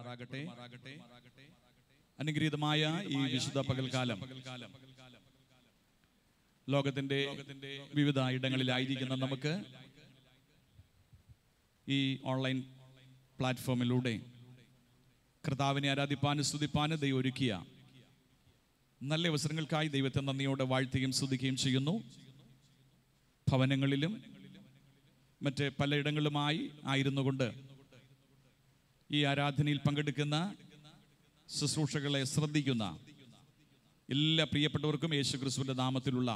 അനുഗ്രഹിക്കപ്പെടുമാറാകട്ടെ അനുഗ്രഹീതമായ ഈ വിശുദ്ധ പകൽകാലം ലോകത്തിന്റെ വിവിധ ഇടങ്ങളിലായിരിക്കുന്ന നമുക്ക് ഈ ഓൺലൈൻ പ്ലാറ്റ്ഫോമിലൂടെ കർത്താവിനെ ആരാധിപ്പാന് സ്തുതിപ്പാന് ദൈവം ഒരുക്കിയ നല്ല അവസരങ്ങൾക്കായി ദൈവത്തെ നന്ദിയോടെ വാഴ്ത്തുകയും സ്തുതിക്കുകയും ചെയ്യുന്നു ഭവനങ്ങളിലും മറ്റ് പലയിടങ്ങളിലുമായി ആയിരുന്നു കൊണ്ട് ഈ ആരാധനയിൽ പങ്കെടുക്കുന്ന ശുശ്രൂഷകളെ ശ്രദ്ധിക്കുന്ന എല്ലാ പ്രിയപ്പെട്ടവർക്കും യേശു ക്രിസ്തുവിൻ്റെ നാമത്തിലുള്ള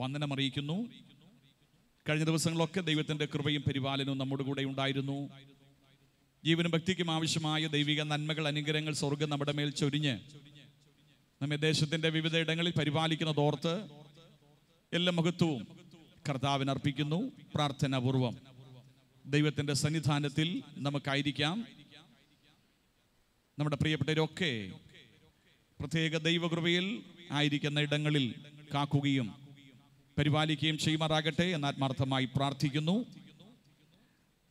വന്ദനമറിയിക്കുന്നു കഴിഞ്ഞ ദിവസങ്ങളൊക്കെ ദൈവത്തിൻ്റെ കൃപയും പരിപാലനവും നമ്മുടെ കൂടെ ഉണ്ടായിരുന്നു ജീവനും ഭക്തിക്കും ആവശ്യമായ ദൈവിക നന്മകൾ അനുഗ്രഹങ്ങൾ സ്വർഗം നമ്മുടെ മേൽ ചൊരിഞ്ഞ് നമ്മെ ദേശത്തിൻ്റെ വിവിധ ഇടങ്ങളിൽ പരിപാലിക്കുന്നതോർത്ത് എല്ലാ മഹത്വവും കർത്താവിന് അർപ്പിക്കുന്നു പ്രാർത്ഥനാപൂർവം ദൈവത്തിൻ്റെ സന്നിധാനത്തിൽ നമുക്കായിരിക്കാം നമ്മുടെ പ്രിയപ്പെട്ടവരൊക്കെ പ്രത്യേക ദൈവകൃപയിൽ ആയിരിക്കുന്ന ഇടങ്ങളിൽ കാക്കുകയും പരിപാലിക്കുകയും ചെയ്യുമാറാകട്ടെ എന്ന് ആത്മാർത്ഥമായി പ്രാർത്ഥിക്കുന്നു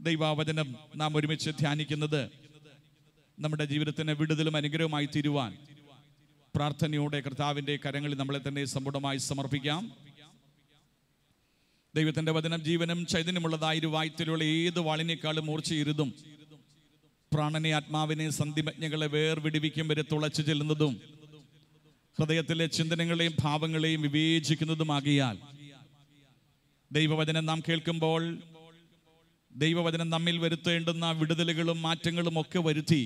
ദൈവാവചനം നാം ഒരുമിച്ച് ധ്യാനിക്കുന്നത് നമ്മുടെ ജീവിതത്തിന് വിടുതലും അനുഗ്രഹമായി തീരുവാൻ പ്രാർത്ഥനയോടെ കർത്താവിൻ്റെ കരങ്ങളിൽ നമ്മളെ തന്നെ സമ്പൂർണ്ണമായി സമർപ്പിക്കാം ദൈവത്തിന്റെ വചനം ജീവനും ചൈതന്യമുള്ളതായ ഇരുവായ്ത്തിലുള്ള ഏത് വാളിനേക്കാളും മൂർച്ചയിരുതും പ്രാണനെ ആത്മാവിനെ സന്ധിമജ്ഞകളെ വിടിവിക്കും വരെ തുളച്ചു ചെല്ലുന്നതും ഹൃദയത്തിലെ ചിന്തനങ്ങളെയും ഭാവങ്ങളെയും വിവേചിക്കുന്നതുമാകിയാൽ ദൈവവചനം നാം കേൾക്കുമ്പോൾ ദൈവവചനം നമ്മിൽ വരുത്തേണ്ടുന്ന വിടുതലുകളും മാറ്റങ്ങളും ഒക്കെ വരുത്തി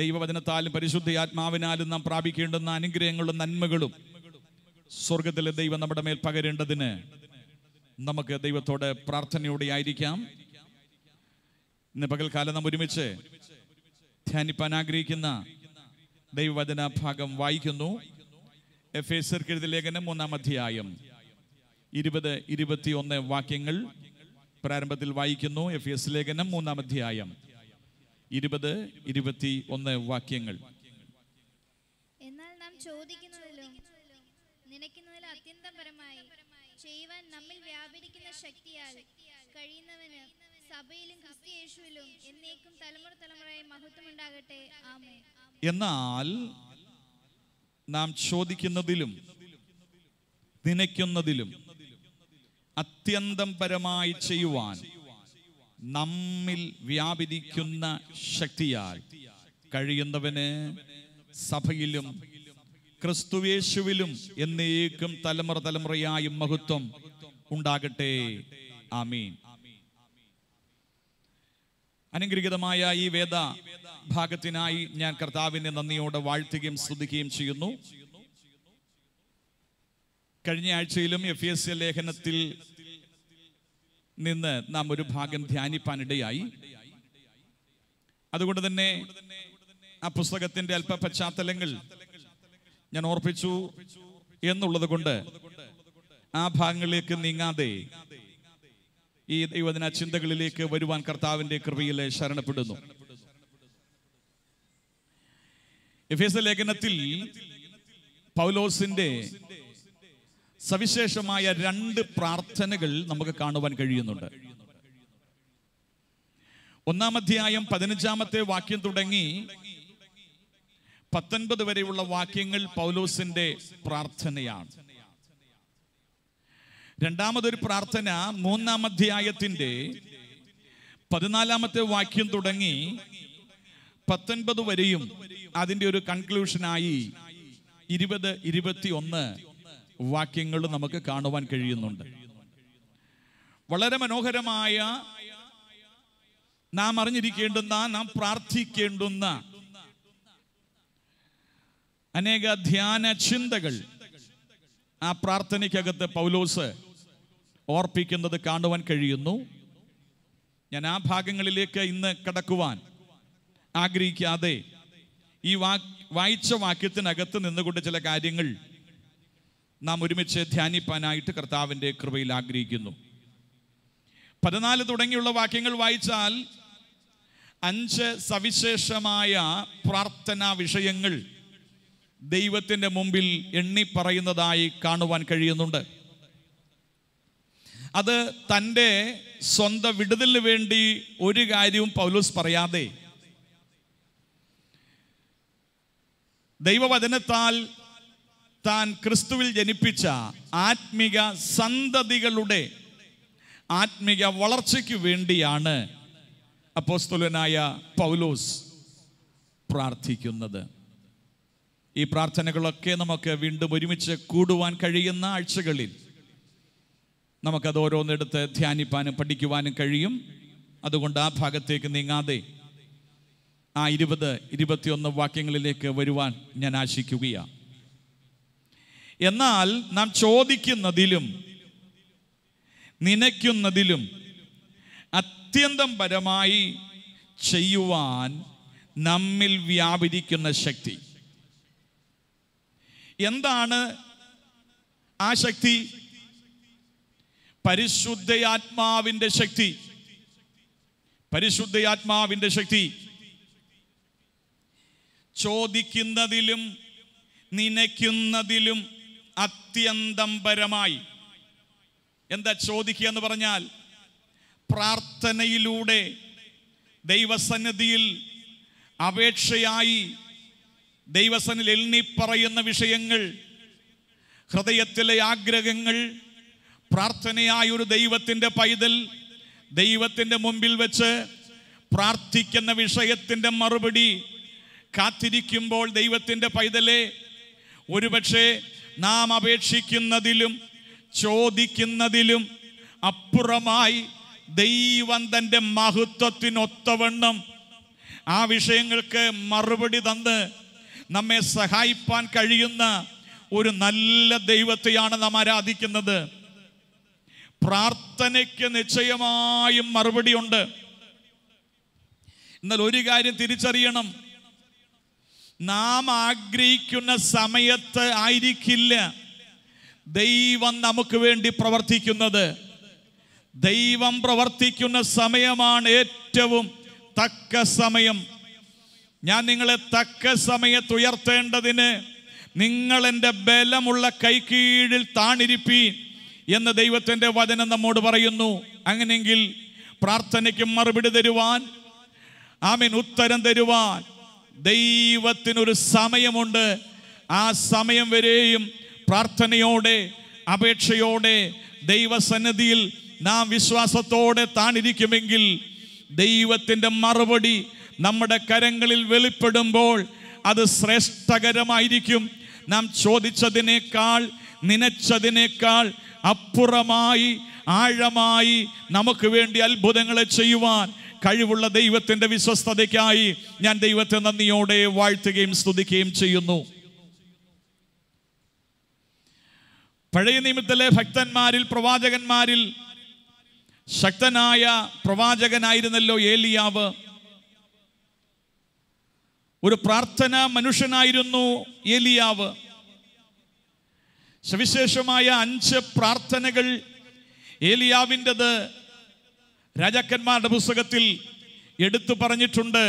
ദൈവവചനത്താലും പരിശുദ്ധ ആത്മാവിനാലും നാം പ്രാപിക്കേണ്ടുന്ന അനുഗ്രഹങ്ങളും നന്മകളും സ്വർഗത്തിലെ ദൈവം നമ്മുടെ മേൽ പകരേണ്ടതിന് നമുക്ക് ദൈവത്തോട് പ്രാർത്ഥനയോടെ ആയിരിക്കാം ഇന്ന് പകൽക്കാലം നാം ഒരുമിച്ച് ധ്യാനിപ്പാൻ ആഗ്രഹിക്കുന്ന ദൈവവചന ഭാഗം വായിക്കുന്നു എഫ് എസർക്ക് എഴുതിയ ലേഖനം മൂന്നാം അധ്യായം ഇരുപത് ഇരുപത്തിയൊന്ന് വാക്യങ്ങൾ പ്രാരംഭത്തിൽ വായിക്കുന്നു എഫ് എസ് ലേഖനം മൂന്നാം അധ്യായം ഇരുപത് ഇരുപത്തി ഒന്ന് വാക്യങ്ങൾ എന്നാൽ നാം ചോദിക്കും ശക്തിയാൽ കഴിയുന്നവന് സഭയിലും യേശുവിലും എന്നേക്കും തലമുറ തലമുറയായി മഹത്വം ഉണ്ടാകട്ടെ ആമേ എന്നാൽ നാം ചോദിക്കുന്നതിലും നനയ്ക്കുന്നതിലും അത്യന്തം പരമായി ചെയ്യുവാൻ നമ്മിൽ വ്യാപരിക്കുന്ന ശക്തിയാൽ കഴിയുന്നവന് സഭയിലും ക്രിസ്തുവേശുവിലും എന്നേക്കും തലമുറ തലമുറയായും മഹത്വം ഉണ്ടാകട്ടെ ആമീൻ അനുഗ്രഹിതമായ ഈ വേദ ഭാഗത്തിനായി ഞാൻ കർത്താവിനെ നന്ദിയോടെ വാഴ്ത്തുകയും സ്തുതിക്കുകയും ചെയ്യുന്നു കഴിഞ്ഞ ആഴ്ചയിലും എഫ് എസ് ലേഖനത്തിൽ നിന്ന് നാം ഒരു ഭാഗം ധ്യാനിപ്പാനിടയായി അതുകൊണ്ട് തന്നെ ആ പുസ്തകത്തിന്റെ അല്പ പശ്ചാത്തലങ്ങൾ ഞാൻ ഓർപ്പിച്ചു എന്നുള്ളത് കൊണ്ട് ആ ഭാഗങ്ങളിലേക്ക് നീങ്ങാതെ ഈ ദൈവദിന ചിന്തകളിലേക്ക് വരുവാൻ കർത്താവിന്റെ കൃപയിൽ ശരണപ്പെടുന്നു എഫേസ ലേഖനത്തിൽ പൗലോസിന്റെ സവിശേഷമായ രണ്ട് പ്രാർത്ഥനകൾ നമുക്ക് കാണുവാൻ കഴിയുന്നുണ്ട് ഒന്നാം അധ്യായം പതിനഞ്ചാമത്തെ വാക്യം തുടങ്ങി പത്തൊൻപത് വരെയുള്ള വാക്യങ്ങൾ പൗലോസിന്റെ പ്രാർത്ഥനയാണ് രണ്ടാമതൊരു പ്രാർത്ഥന മൂന്നാം അധ്യായത്തിൻ്റെ പതിനാലാമത്തെ വാക്യം തുടങ്ങി പത്തൊൻപത് വരെയും അതിൻ്റെ ഒരു കൺക്ലൂഷനായി ഇരുപത് ഇരുപത്തി ഒന്ന് വാക്യങ്ങൾ നമുക്ക് കാണുവാൻ കഴിയുന്നുണ്ട് വളരെ മനോഹരമായ നാം അറിഞ്ഞിരിക്കേണ്ടുന്ന നാം പ്രാർത്ഥിക്കേണ്ടുന്ന അനേക ധ്യാന ചിന്തകൾ ആ പ്രാർത്ഥനയ്ക്കകത്ത് പൗലോസ് ഓർപ്പിക്കുന്നത് കാണുവാൻ കഴിയുന്നു ഞാൻ ആ ഭാഗങ്ങളിലേക്ക് ഇന്ന് കടക്കുവാൻ ആഗ്രഹിക്കാതെ ഈ വാ വായിച്ച വാക്യത്തിനകത്ത് നിന്നുകൊണ്ട് ചില കാര്യങ്ങൾ നാം ഒരുമിച്ച് ധ്യാനിപ്പാനായിട്ട് കർത്താവിൻ്റെ കൃപയിൽ ആഗ്രഹിക്കുന്നു പതിനാല് തുടങ്ങിയുള്ള വാക്യങ്ങൾ വായിച്ചാൽ അഞ്ച് സവിശേഷമായ പ്രാർത്ഥനാ വിഷയങ്ങൾ ദൈവത്തിൻ്റെ മുമ്പിൽ എണ്ണി പറയുന്നതായി കാണുവാൻ കഴിയുന്നുണ്ട് അത് തൻ്റെ സ്വന്തം വിടുതലിന് വേണ്ടി ഒരു കാര്യവും പൗലോസ് പറയാതെ ദൈവവചനത്താൽ താൻ ക്രിസ്തുവിൽ ജനിപ്പിച്ച ആത്മിക സന്തതികളുടെ ആത്മിക വളർച്ചയ്ക്ക് വേണ്ടിയാണ് അപ്പോസ്തുലനായ പൗലോസ് പ്രാർത്ഥിക്കുന്നത് ഈ പ്രാർത്ഥനകളൊക്കെ നമുക്ക് വീണ്ടും ഒരുമിച്ച് കൂടുവാൻ കഴിയുന്ന ആഴ്ചകളിൽ നമുക്കത് ഓരോന്നെടുത്ത് ധ്യാനിപ്പാനും പഠിക്കുവാനും കഴിയും അതുകൊണ്ട് ആ ഭാഗത്തേക്ക് നീങ്ങാതെ ആ ഇരുപത് ഇരുപത്തിയൊന്ന് വാക്യങ്ങളിലേക്ക് വരുവാൻ ഞാൻ ആശിക്കുകയാണ് എന്നാൽ നാം ചോദിക്കുന്നതിലും നനയ്ക്കുന്നതിലും അത്യന്തം പരമായി ചെയ്യുവാൻ നമ്മിൽ വ്യാപരിക്കുന്ന ശക്തി എന്താണ് ആ ശക്തി പരിശുദ്ധയാത്മാവിന്റെ ശക്തി പരിശുദ്ധയാത്മാവിന്റെ ശക്തി ചോദിക്കുന്നതിലും നനയ്ക്കുന്നതിലും അത്യന്തം പരമായി എന്താ ചോദിക്കുക എന്ന് പറഞ്ഞാൽ പ്രാർത്ഥനയിലൂടെ ദൈവസന്നിധിയിൽ അപേക്ഷയായി ദൈവസനിൽ എണ്ണിപ്പറയുന്ന പറയുന്ന വിഷയങ്ങൾ ഹൃദയത്തിലെ ആഗ്രഹങ്ങൾ പ്രാർത്ഥനയായ ഒരു ദൈവത്തിൻ്റെ പൈതൽ ദൈവത്തിൻ്റെ മുമ്പിൽ വെച്ച് പ്രാർത്ഥിക്കുന്ന വിഷയത്തിൻ്റെ മറുപടി കാത്തിരിക്കുമ്പോൾ ദൈവത്തിൻ്റെ പൈതലെ ഒരുപക്ഷെ നാം അപേക്ഷിക്കുന്നതിലും ചോദിക്കുന്നതിലും അപ്പുറമായി ദൈവം തൻ്റെ മഹത്വത്തിനൊത്തവണ്ണം ആ വിഷയങ്ങൾക്ക് മറുപടി തന്ന് നമ്മെ സഹായിപ്പാൻ കഴിയുന്ന ഒരു നല്ല ദൈവത്തെയാണ് നാം ആരാധിക്കുന്നത് പ്രാർത്ഥനയ്ക്ക് നിശ്ചയമായും മറുപടിയുണ്ട് എന്നാൽ ഒരു കാര്യം തിരിച്ചറിയണം നാം ആഗ്രഹിക്കുന്ന സമയത്ത് ആയിരിക്കില്ല ദൈവം നമുക്ക് വേണ്ടി പ്രവർത്തിക്കുന്നത് ദൈവം പ്രവർത്തിക്കുന്ന സമയമാണ് ഏറ്റവും തക്ക സമയം ഞാൻ നിങ്ങളെ തക്ക സമയത്ത് ഉയർത്തേണ്ടതിന് നിങ്ങൾ എൻ്റെ ബലമുള്ള കൈക്കീഴിൽ താണിരിപ്പീൻ എന്ന് ദൈവത്തിൻ്റെ വചനം നമ്മോട് പറയുന്നു അങ്ങനെങ്കിൽ പ്രാർത്ഥനയ്ക്ക് മറുപടി തരുവാൻ ആമീൻ ഉത്തരം തരുവാൻ ദൈവത്തിനൊരു സമയമുണ്ട് ആ സമയം വരെയും പ്രാർത്ഥനയോടെ അപേക്ഷയോടെ ദൈവസന്നിധിയിൽ നാം വിശ്വാസത്തോടെ താണിരിക്കുമെങ്കിൽ ദൈവത്തിൻ്റെ മറുപടി നമ്മുടെ കരങ്ങളിൽ വെളിപ്പെടുമ്പോൾ അത് ശ്രേഷ്ഠകരമായിരിക്കും നാം ചോദിച്ചതിനേക്കാൾ നനച്ചതിനേക്കാൾ അപ്പുറമായി ആഴമായി നമുക്ക് വേണ്ടി അത്ഭുതങ്ങളെ ചെയ്യുവാൻ കഴിവുള്ള ദൈവത്തിൻ്റെ വിശ്വസ്തതയ്ക്കായി ഞാൻ ദൈവത്തെ നന്ദിയോടെ വാഴ്ത്തുകയും സ്തുതിക്കുകയും ചെയ്യുന്നു പഴയ നിമിത്തലെ ഭക്തന്മാരിൽ പ്രവാചകന്മാരിൽ ശക്തനായ പ്രവാചകനായിരുന്നല്ലോ ഏലിയാവ് ഒരു പ്രാർത്ഥന മനുഷ്യനായിരുന്നു ഏലിയാവ് സവിശേഷമായ അഞ്ച് പ്രാർത്ഥനകൾ ഏലിയാവിൻ്റെത് രാജാക്കന്മാരുടെ പുസ്തകത്തിൽ എടുത്തു പറഞ്ഞിട്ടുണ്ട്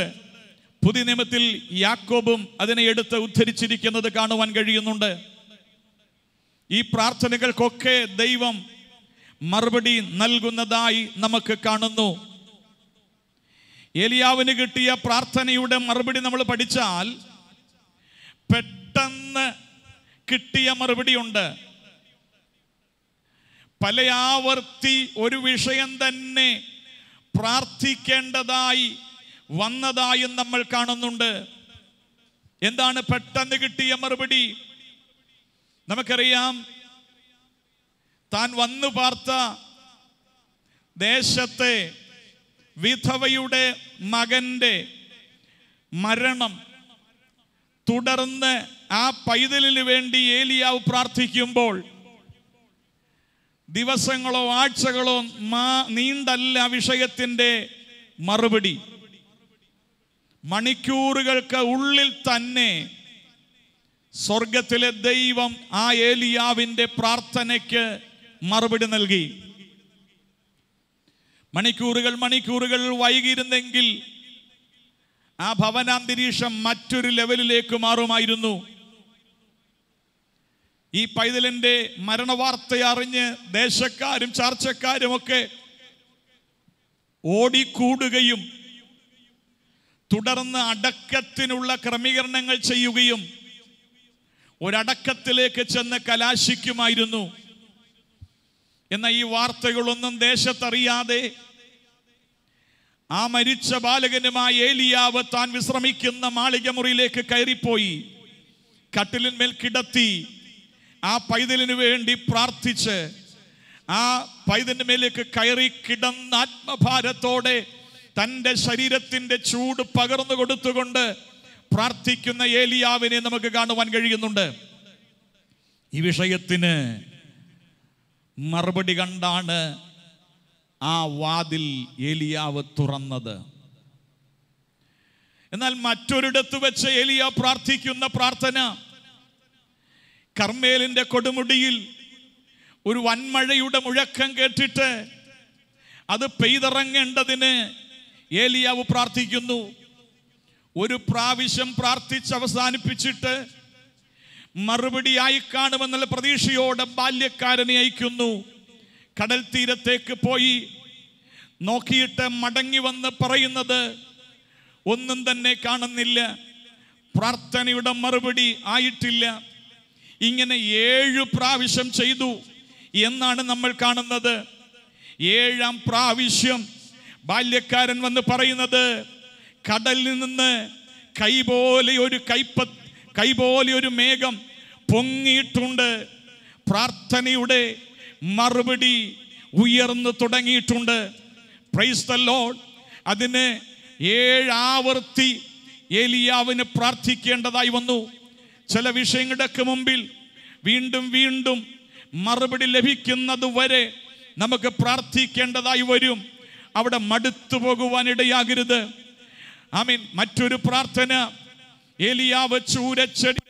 പുതിയ നിയമത്തിൽ യാക്കോബും അതിനെ എടുത്ത് ഉദ്ധരിച്ചിരിക്കുന്നത് കാണുവാൻ കഴിയുന്നുണ്ട് ഈ പ്രാർത്ഥനകൾക്കൊക്കെ ദൈവം മറുപടി നൽകുന്നതായി നമുക്ക് കാണുന്നു ഏലിയാവിന് കിട്ടിയ പ്രാർത്ഥനയുടെ മറുപടി നമ്മൾ പഠിച്ചാൽ പെട്ടെന്ന് കിട്ടിയ മറുപടിയുണ്ട് പല ആവർത്തി ഒരു വിഷയം തന്നെ പ്രാർത്ഥിക്കേണ്ടതായി വന്നതായും നമ്മൾ കാണുന്നുണ്ട് എന്താണ് പെട്ടെന്ന് കിട്ടിയ മറുപടി നമുക്കറിയാം താൻ വന്നു പാർത്ത ദേശത്തെ വിധവയുടെ മകൻ്റെ മരണം തുടർന്ന് ആ പൈതലിന് വേണ്ടി ഏലിയാവ് പ്രാർത്ഥിക്കുമ്പോൾ ദിവസങ്ങളോ ആഴ്ചകളോ മാ നീണ്ടല്ല വിഷയത്തിൻ്റെ മറുപടി മണിക്കൂറുകൾക്ക് ഉള്ളിൽ തന്നെ സ്വർഗത്തിലെ ദൈവം ആ ഏലിയാവിൻ്റെ പ്രാർത്ഥനയ്ക്ക് മറുപടി നൽകി മണിക്കൂറുകൾ മണിക്കൂറുകൾ വൈകിയിരുന്നെങ്കിൽ ആ ഭവനാന്തരീക്ഷം മറ്റൊരു ലെവലിലേക്ക് മാറുമായിരുന്നു ഈ പൈതലിന്റെ മരണവാർത്തയറിഞ്ഞ് അറിഞ്ഞ് ദേശക്കാരും ചർച്ചക്കാരും ഒക്കെ ഓടിക്കൂടുകയും തുടർന്ന് അടക്കത്തിനുള്ള ക്രമീകരണങ്ങൾ ചെയ്യുകയും ഒരടക്കത്തിലേക്ക് ചെന്ന് കലാശിക്കുമായിരുന്നു എന്ന ഈ വാർത്തകളൊന്നും ദേശത്തറിയാതെ ആ മരിച്ച ബാലകനുമായി ഏലിയാവ് താൻ വിശ്രമിക്കുന്ന മാളിക മുറിയിലേക്ക് കയറിപ്പോയി കട്ടിലിന്മേൽ കിടത്തി ആ പൈതലിന് വേണ്ടി പ്രാർത്ഥിച്ച് ആ പൈതലിന്റെ മേലേക്ക് കയറി കിടന്ന ആത്മഭാരത്തോടെ തൻ്റെ ശരീരത്തിൻ്റെ ചൂട് പകർന്നു കൊടുത്തുകൊണ്ട് പ്രാർത്ഥിക്കുന്ന ഏലിയാവിനെ നമുക്ക് കാണുവാൻ കഴിയുന്നുണ്ട് ഈ വിഷയത്തിന് മറുപടി കണ്ടാണ് ആ വാതിൽ ഏലിയാവ് തുറന്നത് എന്നാൽ മറ്റൊരിടത്ത് വെച്ച് ഏലിയ പ്രാർത്ഥിക്കുന്ന പ്രാർത്ഥന കർമ്മേലിൻ്റെ കൊടുമുടിയിൽ ഒരു വൻമഴയുടെ മുഴക്കം കേട്ടിട്ട് അത് പെയ്തിറങ്ങേണ്ടതിന് ഏലിയാവ് പ്രാർത്ഥിക്കുന്നു ഒരു പ്രാവശ്യം പ്രാർത്ഥിച്ച് അവസാനിപ്പിച്ചിട്ട് മറുപടിയായി കാണുമെന്നുള്ള പ്രതീക്ഷയോടെ ബാല്യക്കാരനെ അയക്കുന്നു കടൽ തീരത്തേക്ക് പോയി നോക്കിയിട്ട് മടങ്ങി വന്ന് പറയുന്നത് ഒന്നും തന്നെ കാണുന്നില്ല പ്രാർത്ഥനയുടെ മറുപടി ആയിട്ടില്ല ഇങ്ങനെ ഏഴു പ്രാവശ്യം ചെയ്തു എന്നാണ് നമ്മൾ കാണുന്നത് ഏഴാം പ്രാവശ്യം ബാല്യക്കാരൻ വന്ന് പറയുന്നത് കടലിൽ നിന്ന് കൈപോലെ ഒരു കൈപ്പ കൈപോലെ ഒരു മേഘം പൊങ്ങിയിട്ടുണ്ട് പ്രാർത്ഥനയുടെ മറുപടി ഉയർന്നു തുടങ്ങിയിട്ടുണ്ട് പ്രൈസ് ദ ലോഡ് അതിന് ഏഴാവർത്തി ഏലിയാവിന് പ്രാർത്ഥിക്കേണ്ടതായി വന്നു ചില വിഷയങ്ങളുടെയൊക്കെ മുമ്പിൽ വീണ്ടും വീണ്ടും മറുപടി ലഭിക്കുന്നത് വരെ നമുക്ക് പ്രാർത്ഥിക്കേണ്ടതായി വരും അവിടെ മടുത്തു പോകുവാനിടയാകരുത് ഐ മീൻ മറ്റൊരു പ്രാർത്ഥന എലിയാവ് ചൂരച്ചെടി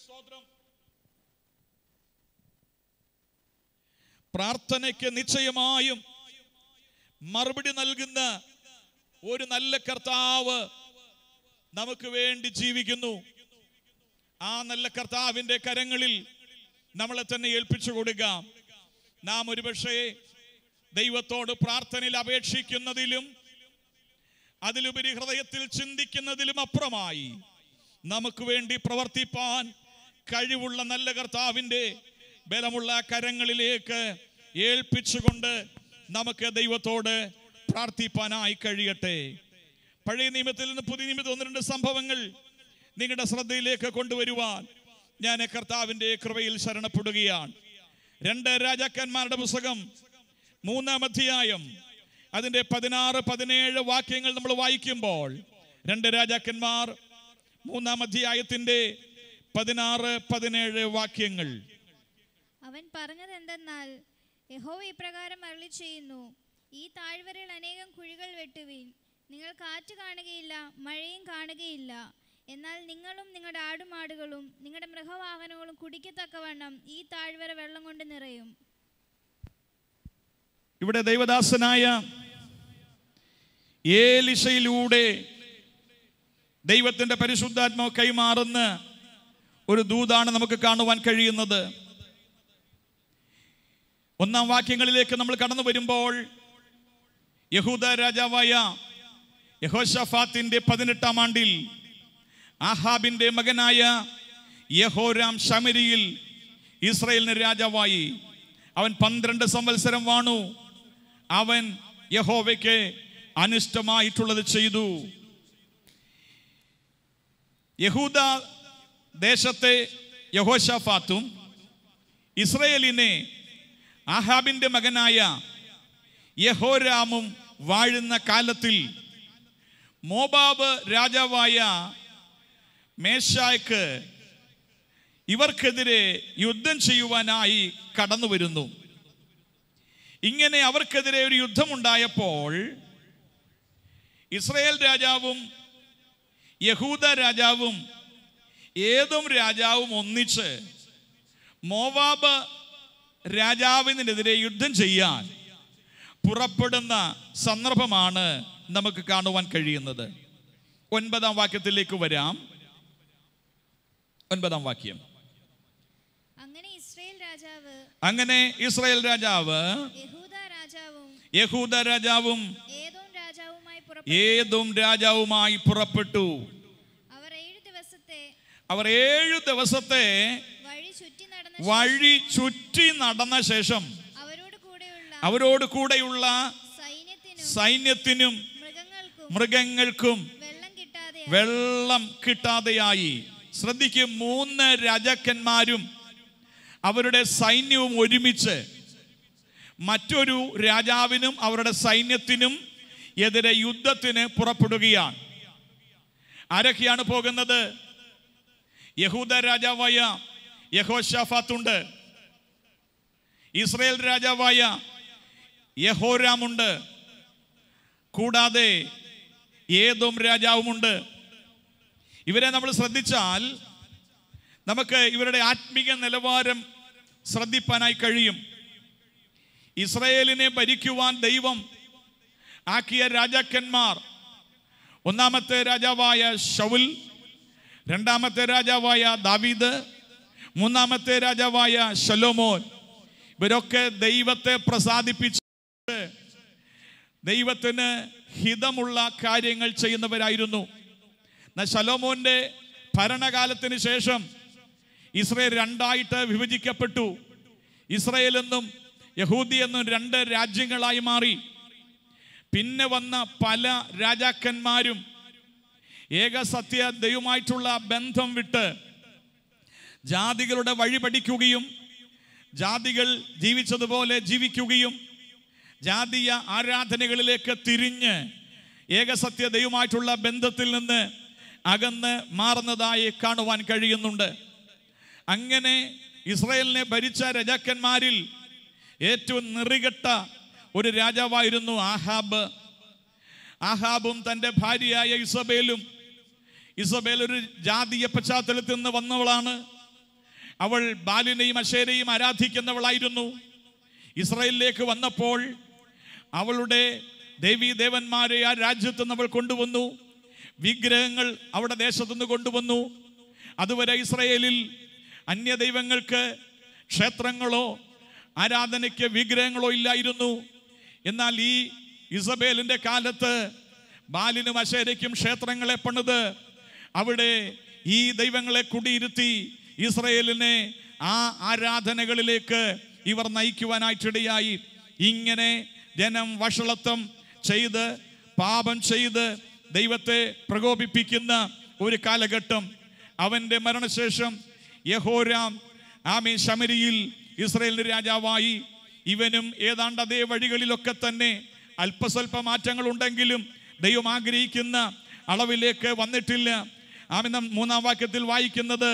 സ്തോത്രം പ്രാർത്ഥനയ്ക്ക് നിശ്ചയമായും മറുപടി നൽകുന്ന ഒരു നല്ല കർത്താവ് നമുക്ക് വേണ്ടി ജീവിക്കുന്നു ആ നല്ല കർത്താവിന്റെ കരങ്ങളിൽ നമ്മളെ തന്നെ ഏൽപ്പിച്ചു കൊടുക്കാം നാം ഒരുപക്ഷെ ദൈവത്തോട് പ്രാർത്ഥനയിൽ അപേക്ഷിക്കുന്നതിലും അതിലുപരി ഹൃദയത്തിൽ ചിന്തിക്കുന്നതിലും അപ്പുറമായി നമുക്ക് വേണ്ടി പ്രവർത്തിപ്പാൻ കഴിവുള്ള നല്ല കർത്താവിൻ്റെ ബലമുള്ള കരങ്ങളിലേക്ക് ഏൽപ്പിച്ചുകൊണ്ട് നമുക്ക് ദൈവത്തോട് പ്രാർത്ഥിപ്പാനായി കഴിയട്ടെ പഴയ നിയമത്തിൽ നിന്ന് പുതിയ നിയമത്തിൽ ഒന്ന് രണ്ട് സംഭവങ്ങൾ നിങ്ങളുടെ ശ്രദ്ധയിലേക്ക് കൊണ്ടുവരുവാൻ ഞാൻ കർത്താവിൻ്റെ കൃപയിൽ ശരണപ്പെടുകയാണ് രണ്ട് രാജാക്കന്മാരുടെ പുസ്തകം മൂന്നാം അധ്യായം അതിൻ്റെ പതിനാറ് പതിനേഴ് വാക്യങ്ങൾ നമ്മൾ വായിക്കുമ്പോൾ രണ്ട് രാജാക്കന്മാർ മൂന്നാം അധ്യായത്തിൻ്റെ പതിനാറ് പതിനേഴ് വാക്യങ്ങൾ അവൻ പറഞ്ഞത് എന്തെന്നാൽ ഈ ഇപ്രകാരം അരളി ചെയ്യുന്നു ഈ താഴ്വരയിൽ അനേകം കുഴികൾ വെട്ടുവീൻ നിങ്ങൾ കാറ്റ് കാണുകയില്ല മഴയും കാണുകയില്ല എന്നാൽ നിങ്ങളും നിങ്ങളുടെ ആടുമാടുകളും നിങ്ങളുടെ മൃഗവാഹനങ്ങളും കുടിക്കത്തക്കവണ്ണം ഈ താഴ്വര വെള്ളം കൊണ്ട് നിറയും ഇവിടെ ദൈവദാസനായ ഏലിശയിലൂടെ ദൈവത്തിന്റെ പരിശുദ്ധാത്മാവ് കൈമാറുന്ന ഒരു ദൂതാണ് നമുക്ക് കാണുവാൻ കഴിയുന്നത് ഒന്നാം വാക്യങ്ങളിലേക്ക് നമ്മൾ കടന്നു വരുമ്പോൾ യഹൂദ രാജാവായ യഹോഷഫാത്തിന്റെ പതിനെട്ടാം ആണ്ടിൽ ആഹാബിന്റെ മകനായ യഹോരാം ഷമരിയിൽ ഇസ്രയേലിന് രാജാവായി അവൻ പന്ത്രണ്ട് സംവത്സരം വാണു അവൻ യഹോവയ്ക്ക് അനിഷ്ടമായിട്ടുള്ളത് ചെയ്തു യഹൂദ ദേശത്തെ യഹോഷഫാത്തും ഇസ്രയേലിനെ ആഹാബിന്റെ മകനായ യഹോരാമും വാഴുന്ന കാലത്തിൽ മോബാബ് രാജാവായ മേശായ്ക്ക് ഇവർക്കെതിരെ യുദ്ധം ചെയ്യുവാനായി കടന്നു വരുന്നു ഇങ്ങനെ അവർക്കെതിരെ ഒരു യുദ്ധമുണ്ടായപ്പോൾ ഇസ്രയേൽ രാജാവും യഹൂദ രാജാവും ഏതും രാജാവും ഒന്നിച്ച് മോവാബ് രാജാവിനെതിരെ യുദ്ധം ചെയ്യാൻ പുറപ്പെടുന്ന സന്ദർഭമാണ് നമുക്ക് കാണുവാൻ കഴിയുന്നത് ഒൻപതാം വാക്യത്തിലേക്ക് വരാം ഒൻപതാം വാക്യം അങ്ങനെ ഇസ്രായേൽ രാജാവ് യഹൂദ രാജാവും ഏതും രാജാവുമായി പുറപ്പെട്ടു അവർ ഏഴു ദിവസത്തെ വഴി ചുറ്റി നടന്ന ശേഷം അവരോട് കൂടെയുള്ള സൈന്യത്തിനും മൃഗങ്ങൾക്കും വെള്ളം കിട്ടാതെയായി ശ്രദ്ധിക്കും മൂന്ന് രാജാക്കന്മാരും അവരുടെ സൈന്യവും ഒരുമിച്ച് മറ്റൊരു രാജാവിനും അവരുടെ സൈന്യത്തിനും എതിരെ യുദ്ധത്തിന് പുറപ്പെടുകയാണ് ആരൊക്കെയാണ് പോകുന്നത് യഹൂദ രാജാവായ ഉണ്ട് ഇസ്രയേൽ രാജാവായ യഹോരാമുണ്ട് കൂടാതെ ഏതും രാജാവുമുണ്ട് ഇവരെ നമ്മൾ ശ്രദ്ധിച്ചാൽ നമുക്ക് ഇവരുടെ ആത്മീക നിലവാരം ശ്രദ്ധിപ്പാനായി കഴിയും ഇസ്രയേലിനെ ഭരിക്കുവാൻ ദൈവം ആക്കിയ രാജാക്കന്മാർ ഒന്നാമത്തെ രാജാവായ ഷൗൽ രണ്ടാമത്തെ രാജാവായ ദാവീദ് മൂന്നാമത്തെ രാജാവായ ശലോമോൻ ഇവരൊക്കെ ദൈവത്തെ പ്രസാദിപ്പിച്ച് ദൈവത്തിന് ഹിതമുള്ള കാര്യങ്ങൾ ചെയ്യുന്നവരായിരുന്നു എന്നാൽ ശലോമോന്റെ ഭരണകാലത്തിന് ശേഷം ഇസ്രയേൽ രണ്ടായിട്ട് വിഭജിക്കപ്പെട്ടു ഇസ്രയേൽ എന്നും യഹൂദി എന്നും രണ്ട് രാജ്യങ്ങളായി മാറി പിന്നെ വന്ന പല രാജാക്കന്മാരും ഏക സത്യ ദൈവമായിട്ടുള്ള ബന്ധം വിട്ട് ജാതികളുടെ വഴി പഠിക്കുകയും ജാതികൾ ജീവിച്ചതുപോലെ ജീവിക്കുകയും ജാതീയ ആരാധനകളിലേക്ക് തിരിഞ്ഞ് ഏകസത്യ ദൈവമായിട്ടുള്ള ബന്ധത്തിൽ നിന്ന് അകന്ന് മാറുന്നതായി കാണുവാൻ കഴിയുന്നുണ്ട് അങ്ങനെ ഇസ്രയേലിനെ ഭരിച്ച രജാക്കന്മാരിൽ ഏറ്റവും നിറികെട്ട ഒരു രാജാവായിരുന്നു ആഹാബ് ആഹാബും തൻ്റെ ഭാര്യയായ ഇസബേലും ഇസബേൽ ഒരു ജാതീയ പശ്ചാത്തലത്തിൽ നിന്ന് വന്നവളാണ് അവൾ ബാലിനെയും അശേരയും ആരാധിക്കുന്നവളായിരുന്നു ഇസ്രയേലിലേക്ക് വന്നപ്പോൾ അവളുടെ ദേവീ ദേവന്മാരെ ആ രാജ്യത്ത് നിന്ന് അവൾ കൊണ്ടുവന്നു വിഗ്രഹങ്ങൾ അവിടെ ദേശത്തുനിന്ന് കൊണ്ടുവന്നു അതുവരെ ഇസ്രയേലിൽ ദൈവങ്ങൾക്ക് ക്ഷേത്രങ്ങളോ ആരാധനയ്ക്ക് വിഗ്രഹങ്ങളോ ഇല്ലായിരുന്നു എന്നാൽ ഈ ഇസബേലിൻ്റെ കാലത്ത് ബാലിനും അശേരയ്ക്കും ക്ഷേത്രങ്ങളെ പണിത് അവിടെ ഈ ദൈവങ്ങളെ കുടിയിരുത്തി ഇസ്രയേലിനെ ആ ആരാധനകളിലേക്ക് ഇവർ നയിക്കുവാനായിട്ടിടയായി ഇങ്ങനെ ജനം വഷളത്വം ചെയ്ത് പാപം ചെയ്ത് ദൈവത്തെ പ്രകോപിപ്പിക്കുന്ന ഒരു കാലഘട്ടം അവൻ്റെ മരണശേഷം യഹോരാം ആമി ശമരിയിൽ ഇസ്രയേലിൻ്റെ രാജാവായി ഇവനും ഏതാണ്ട് അതേ വഴികളിലൊക്കെ തന്നെ അല്പസ്വല്പ മാറ്റങ്ങളുണ്ടെങ്കിലും ദൈവം ആഗ്രഹിക്കുന്ന അളവിലേക്ക് വന്നിട്ടില്ല ആമി മൂന്നാം വാക്യത്തിൽ വായിക്കുന്നത്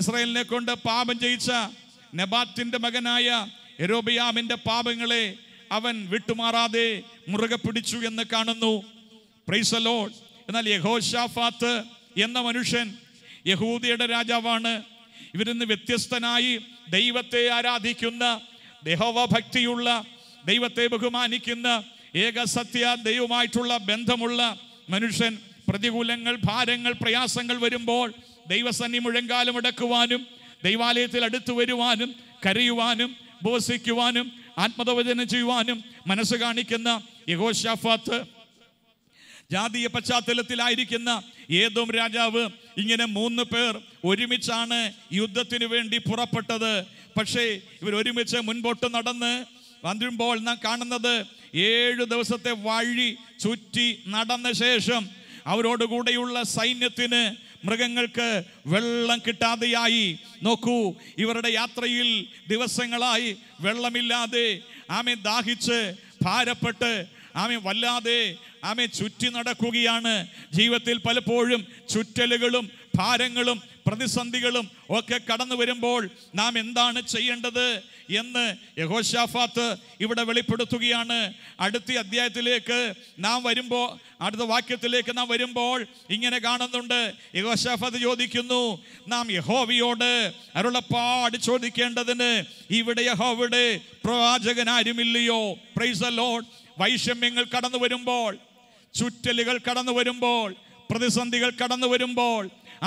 ഇസ്രയേലിനെ കൊണ്ട് പാപം ജയിച്ച നെബാത്തിന്റെ മകനായ എരോബിയാമിന്റെ പാപങ്ങളെ അവൻ വിട്ടുമാറാതെ മുറുകെ പിടിച്ചു എന്ന് കാണുന്നു പ്രൈസലോൾ എന്നാൽ യഹോഷാഫാത്ത് എന്ന മനുഷ്യൻ യഹൂദിയുടെ രാജാവാണ് ഇവരിന്ന് വ്യത്യസ്തനായി ദൈവത്തെ ആരാധിക്കുന്ന ദേഹോഭക്തിയുള്ള ദൈവത്തെ ബഹുമാനിക്കുന്ന ഏകസത്യ ദൈവമായിട്ടുള്ള ബന്ധമുള്ള മനുഷ്യൻ പ്രതികൂലങ്ങൾ ഭാരങ്ങൾ പ്രയാസങ്ങൾ വരുമ്പോൾ ദൈവസന്നി മുഴങ്കാലം അടക്കുവാനും ദൈവാലയത്തിൽ അടുത്തു വരുവാനും കരയുവാനും ഉപവസിക്കുവാനും ആത്മതവചനം ചെയ്യുവാനും മനസ്സ് കാണിക്കുന്ന യഹോഷാഫാത്ത് ജാതീയ പശ്ചാത്തലത്തിലായിരിക്കുന്ന ഏതും രാജാവ് ഇങ്ങനെ മൂന്ന് പേർ ഒരുമിച്ചാണ് യുദ്ധത്തിന് വേണ്ടി പുറപ്പെട്ടത് പക്ഷേ ഇവർ ഒരുമിച്ച് മുൻപോട്ട് നടന്ന് വരുമ്പോൾ നാം കാണുന്നത് ഏഴ് ദിവസത്തെ വഴി ചുറ്റി നടന്ന ശേഷം അവരോട് കൂടെയുള്ള സൈന്യത്തിന് മൃഗങ്ങൾക്ക് വെള്ളം കിട്ടാതെയായി നോക്കൂ ഇവരുടെ യാത്രയിൽ ദിവസങ്ങളായി വെള്ളമില്ലാതെ ആമെ ദാഹിച്ച് ഭാരപ്പെട്ട് ആമെ വല്ലാതെ ആമെ ചുറ്റി നടക്കുകയാണ് ജീവിതത്തിൽ പലപ്പോഴും ചുറ്റലുകളും ഭാരങ്ങളും പ്രതിസന്ധികളും ഒക്കെ കടന്നു വരുമ്പോൾ നാം എന്താണ് ചെയ്യേണ്ടത് എന്ന് യഹോഷാഫാത്ത് ഇവിടെ വെളിപ്പെടുത്തുകയാണ് അടുത്ത അധ്യായത്തിലേക്ക് നാം വരുമ്പോൾ അടുത്ത വാക്യത്തിലേക്ക് നാം വരുമ്പോൾ ഇങ്ങനെ കാണുന്നുണ്ട് യഹോഷാഫാത്ത് ചോദിക്കുന്നു നാം യഹോവിയോട് അരുളപ്പാട് ചോദിക്കേണ്ടതിന് ഇവിടെ യഹോവിടെ പ്രവാചകൻ ആരുമില്ലയോ പ്രൈസ് ലോഡ് വൈഷമ്യങ്ങൾ കടന്നു വരുമ്പോൾ ചുറ്റലുകൾ കടന്നു വരുമ്പോൾ പ്രതിസന്ധികൾ കടന്നു വരുമ്പോൾ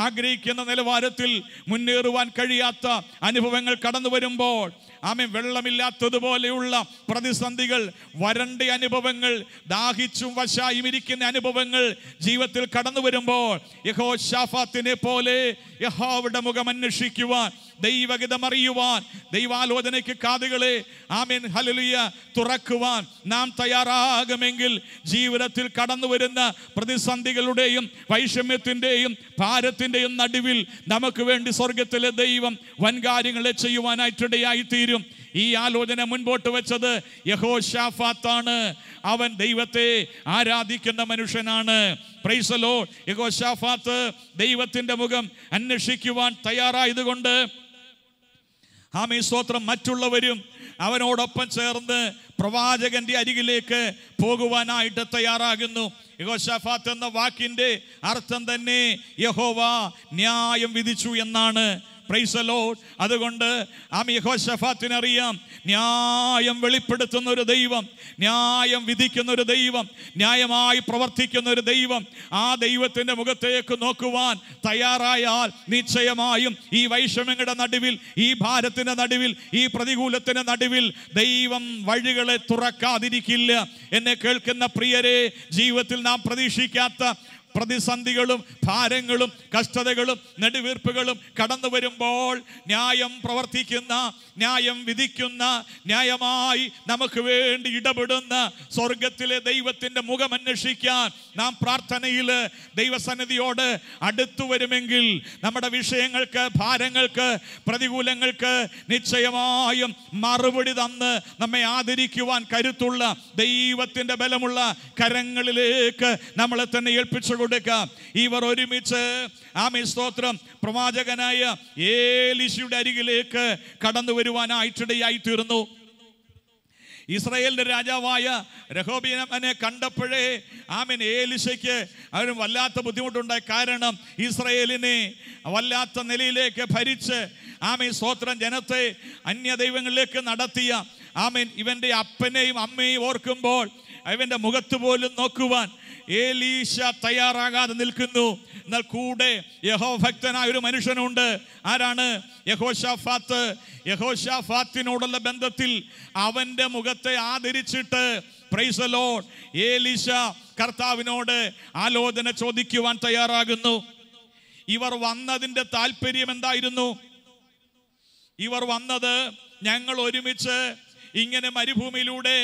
ആഗ്രഹിക്കുന്ന നിലവാരത്തിൽ മുന്നേറുവാൻ കഴിയാത്ത അനുഭവങ്ങൾ കടന്നു വരുമ്പോൾ ആമേ വെള്ളമില്ലാത്തതുപോലെയുള്ള പ്രതിസന്ധികൾ വരണ്ട അനുഭവങ്ങൾ ദാഹിച്ചും വശായും ഇരിക്കുന്ന അനുഭവങ്ങൾ ജീവിതത്തിൽ കടന്നു വരുമ്പോൾ യഹോ ഷാഫാത്തിനെ പോലെ യഹോവിടെ മുഖം അന്വേഷിക്കുവാൻ അറിയുവാൻ ദൈവാലോചനയ്ക്ക് കാതുകളെ ആമീൻ ഹലലുയ തുറക്കുവാൻ നാം തയ്യാറാകുമെങ്കിൽ ജീവിതത്തിൽ കടന്നു വരുന്ന പ്രതിസന്ധികളുടെയും വൈഷമ്യത്തിൻ്റെയും ഭാരത്തിൻ്റെയും നടുവിൽ നമുക്ക് വേണ്ടി സ്വർഗത്തിലെ ദൈവം വൻകാര്യങ്ങളെ ചെയ്യുവാനായിട്ടിടയായിത്തീരും ഈ ആലോചന മുൻപോട്ട് വെച്ചത് ഷാഫാത്താണ് അവൻ ദൈവത്തെ ആരാധിക്കുന്ന മനുഷ്യനാണ് പ്രൈസലോ ഷാഫാത്ത് ദൈവത്തിൻ്റെ മുഖം അന്വേഷിക്കുവാൻ തയ്യാറായതുകൊണ്ട് ആമേ സ്തോത്രം മറ്റുള്ളവരും അവനോടൊപ്പം ചേർന്ന് പ്രവാചകന്റെ അരികിലേക്ക് പോകുവാനായിട്ട് തയ്യാറാകുന്നു യഹോഷഫാത്ത് എന്ന വാക്കിന്റെ അർത്ഥം തന്നെ യഹോവ ന്യായം വിധിച്ചു എന്നാണ് പ്രൈസ് ലോഡ് അതുകൊണ്ട് അറിയാം ന്യായം വെളിപ്പെടുത്തുന്ന ഒരു ദൈവം ന്യായം വിധിക്കുന്ന ഒരു ദൈവം ന്യായമായി പ്രവർത്തിക്കുന്ന ഒരു ദൈവം ആ ദൈവത്തിൻ്റെ മുഖത്തേക്ക് നോക്കുവാൻ തയ്യാറായാൽ നിശ്ചയമായും ഈ വൈഷമ്യങ്ങളുടെ നടുവിൽ ഈ ഭാരത്തിൻ്റെ നടുവിൽ ഈ പ്രതികൂലത്തിൻ്റെ നടുവിൽ ദൈവം വഴികളെ തുറക്കാതിരിക്കില്ല എന്നെ കേൾക്കുന്ന പ്രിയരെ ജീവിതത്തിൽ നാം പ്രതീക്ഷിക്കാത്ത പ്രതിസന്ധികളും ഭാരങ്ങളും കഷ്ടതകളും നെടുവീർപ്പുകളും കടന്നു വരുമ്പോൾ ന്യായം പ്രവർത്തിക്കുന്ന ന്യായം വിധിക്കുന്ന ന്യായമായി നമുക്ക് വേണ്ടി ഇടപെടുന്ന സ്വർഗത്തിലെ ദൈവത്തിൻ്റെ മുഖം അന്വേഷിക്കാൻ നാം പ്രാർത്ഥനയിൽ ദൈവസന്നിധിയോട് അടുത്തു വരുമെങ്കിൽ നമ്മുടെ വിഷയങ്ങൾക്ക് ഭാരങ്ങൾക്ക് പ്രതികൂലങ്ങൾക്ക് നിശ്ചയമായും മറുപടി തന്ന് നമ്മെ ആദരിക്കുവാൻ കരുത്തുള്ള ദൈവത്തിൻ്റെ ബലമുള്ള കരങ്ങളിലേക്ക് നമ്മളെ തന്നെ ഏൽപ്പിച്ചു കൊടുക്കാം ഇവർ ഒരുമിച്ച് ആമേ സ്തോത്രം പ്രവാചകനായ ഏലിശയുടെ അരികിലേക്ക് കടന്നു വരുവാനായിട്ടിടയായി തീർന്നു ഇസ്രയേലിന്റെ രാജാവായ രഹോബിയനെ കണ്ടപ്പോഴേ ആമീൻ ഏലിശയ്ക്ക് അവന് വല്ലാത്ത ബുദ്ധിമുട്ടുണ്ടായി കാരണം ഇസ്രയേലിനെ വല്ലാത്ത നിലയിലേക്ക് ഭരിച്ച് ആമീൻ സ്തോത്രം ജനത്തെ അന്യ ദൈവങ്ങളിലേക്ക് നടത്തിയ ആമീൻ ഇവൻ്റെ അപ്പനെയും അമ്മയും ഓർക്കുമ്പോൾ ഇവൻ്റെ മുഖത്ത് പോലും നോക്കുവാൻ ഏലീശ തയ്യാറാകാതെ നിൽക്കുന്നു എന്നാൽ കൂടെ യഹോഭക്തനായ ഭക്തനായ ഒരു മനുഷ്യനുണ്ട് ആരാണ് യഹോഷാഫാത്ത് യഹോഷാഫാത്തിനോടുള്ള ബന്ധത്തിൽ അവൻ്റെ മുഖത്തെ ആദരിച്ചിട്ട് പ്രൈസ് ഏലീശ കർത്താവിനോട് ആലോചന ചോദിക്കുവാൻ തയ്യാറാകുന്നു ഇവർ വന്നതിൻ്റെ താല്പര്യം എന്തായിരുന്നു ഇവർ വന്നത് ഞങ്ങൾ ഒരുമിച്ച് ഇങ്ങനെ മരുഭൂമിയിലൂടെ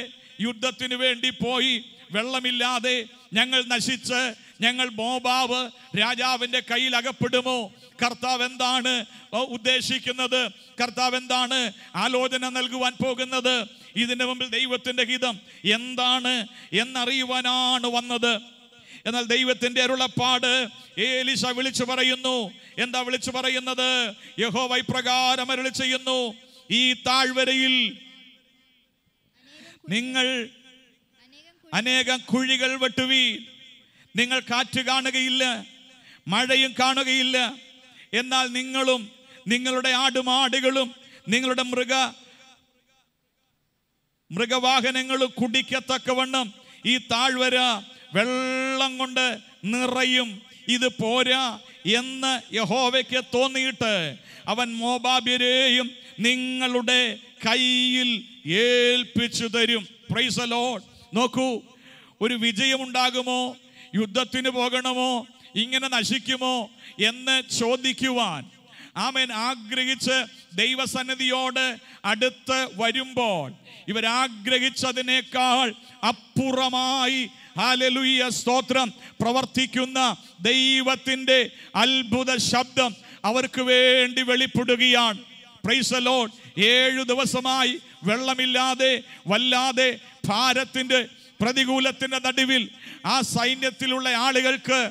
യുദ്ധത്തിനു വേണ്ടി പോയി വെള്ളമില്ലാതെ ഞങ്ങൾ നശിച്ച് ഞങ്ങൾ മോബാവ് രാജാവിന്റെ കയ്യിൽ അകപ്പെടുമോ കർത്താവ് എന്താണ് ഉദ്ദേശിക്കുന്നത് കർത്താവ് എന്താണ് ആലോചന നൽകുവാൻ പോകുന്നത് ഇതിന്റെ മുമ്പിൽ ദൈവത്തിന്റെ ഹിതം എന്താണ് എന്നറിയുവാനാണ് വന്നത് എന്നാൽ ദൈവത്തിന്റെ അരുളപ്പാട് ഏലിശ വിളിച്ചു പറയുന്നു എന്താ വിളിച്ചു പറയുന്നത് യഹോ വൈപ്രകാരം അരുളി ചെയ്യുന്നു ഈ താഴ്വരയിൽ നിങ്ങൾ അനേകം കുഴികൾ വെട്ടുവീൻ നിങ്ങൾ കാറ്റ് കാണുകയില്ല മഴയും കാണുകയില്ല എന്നാൽ നിങ്ങളും നിങ്ങളുടെ ആടുമാടുകളും നിങ്ങളുടെ മൃഗ മൃഗവാഹനങ്ങളും കുടിക്കത്തക്കവണ്ണം ഈ താഴ്വര വെള്ളം കൊണ്ട് നിറയും ഇത് പോരാ എന്ന് യഹോവയ്ക്ക് തോന്നിയിട്ട് അവൻ മോബാബിരെയും നിങ്ങളുടെ കയ്യിൽ ഏൽപ്പിച്ചു തരും പ്രൈസലോട്ട് നോക്കൂ ഒരു വിജയമുണ്ടാകുമോ യുദ്ധത്തിന് പോകണമോ ഇങ്ങനെ നശിക്കുമോ എന്ന് ചോദിക്കുവാൻ ആമേൻ ആഗ്രഹിച്ച് ദൈവസന്നിധിയോട് അടുത്ത് വരുമ്പോൾ ഇവരാഗ്രഹിച്ചതിനേക്കാൾ അപ്പുറമായി ഹാലലുയ്യ സ്തോത്രം പ്രവർത്തിക്കുന്ന ദൈവത്തിൻ്റെ അത്ഭുത ശബ്ദം അവർക്ക് വേണ്ടി വെളിപ്പെടുകയാണ് പ്രൈസ് ഏഴു ദിവസമായി വെള്ളമില്ലാതെ വല്ലാതെ ഭാരത്തിന്റെ പ്രതികൂലത്തിന്റെ നടുവിൽ ആ സൈന്യത്തിലുള്ള ആളുകൾക്ക്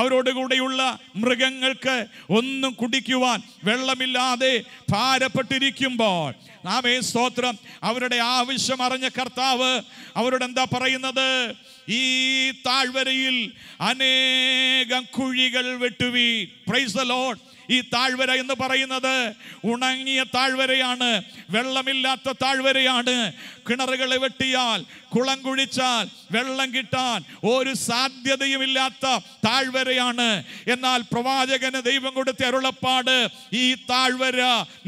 അവരോടുകൂടെയുള്ള മൃഗങ്ങൾക്ക് ഒന്നും കുടിക്കുവാൻ വെള്ളമില്ലാതെ ഭാരപ്പെട്ടിരിക്കുമ്പോൾ നാമേ സ്തോത്രം അവരുടെ ആവശ്യം അറിഞ്ഞ കർത്താവ് അവരോട് എന്താ പറയുന്നത് ഈ താഴ്വരയിൽ അനേകം കുഴികൾ വെട്ടുവീൻ പ്രൈസ് ദ ലോഡ് ഈ താഴ്വര എന്ന് പറയുന്നത് ഉണങ്ങിയ താഴ്വരയാണ് വെള്ളമില്ലാത്ത താഴ്വരയാണ് കിണറുകളെ വെട്ടിയാൽ കുളം കുഴിച്ചാൽ വെള്ളം കിട്ടാൻ ഒരു സാധ്യതയുമില്ലാത്ത താഴ്വരയാണ് എന്നാൽ പ്രവാചകന് ദൈവം കൊടുത്ത അരുളപ്പാട് ഈ താഴ്വര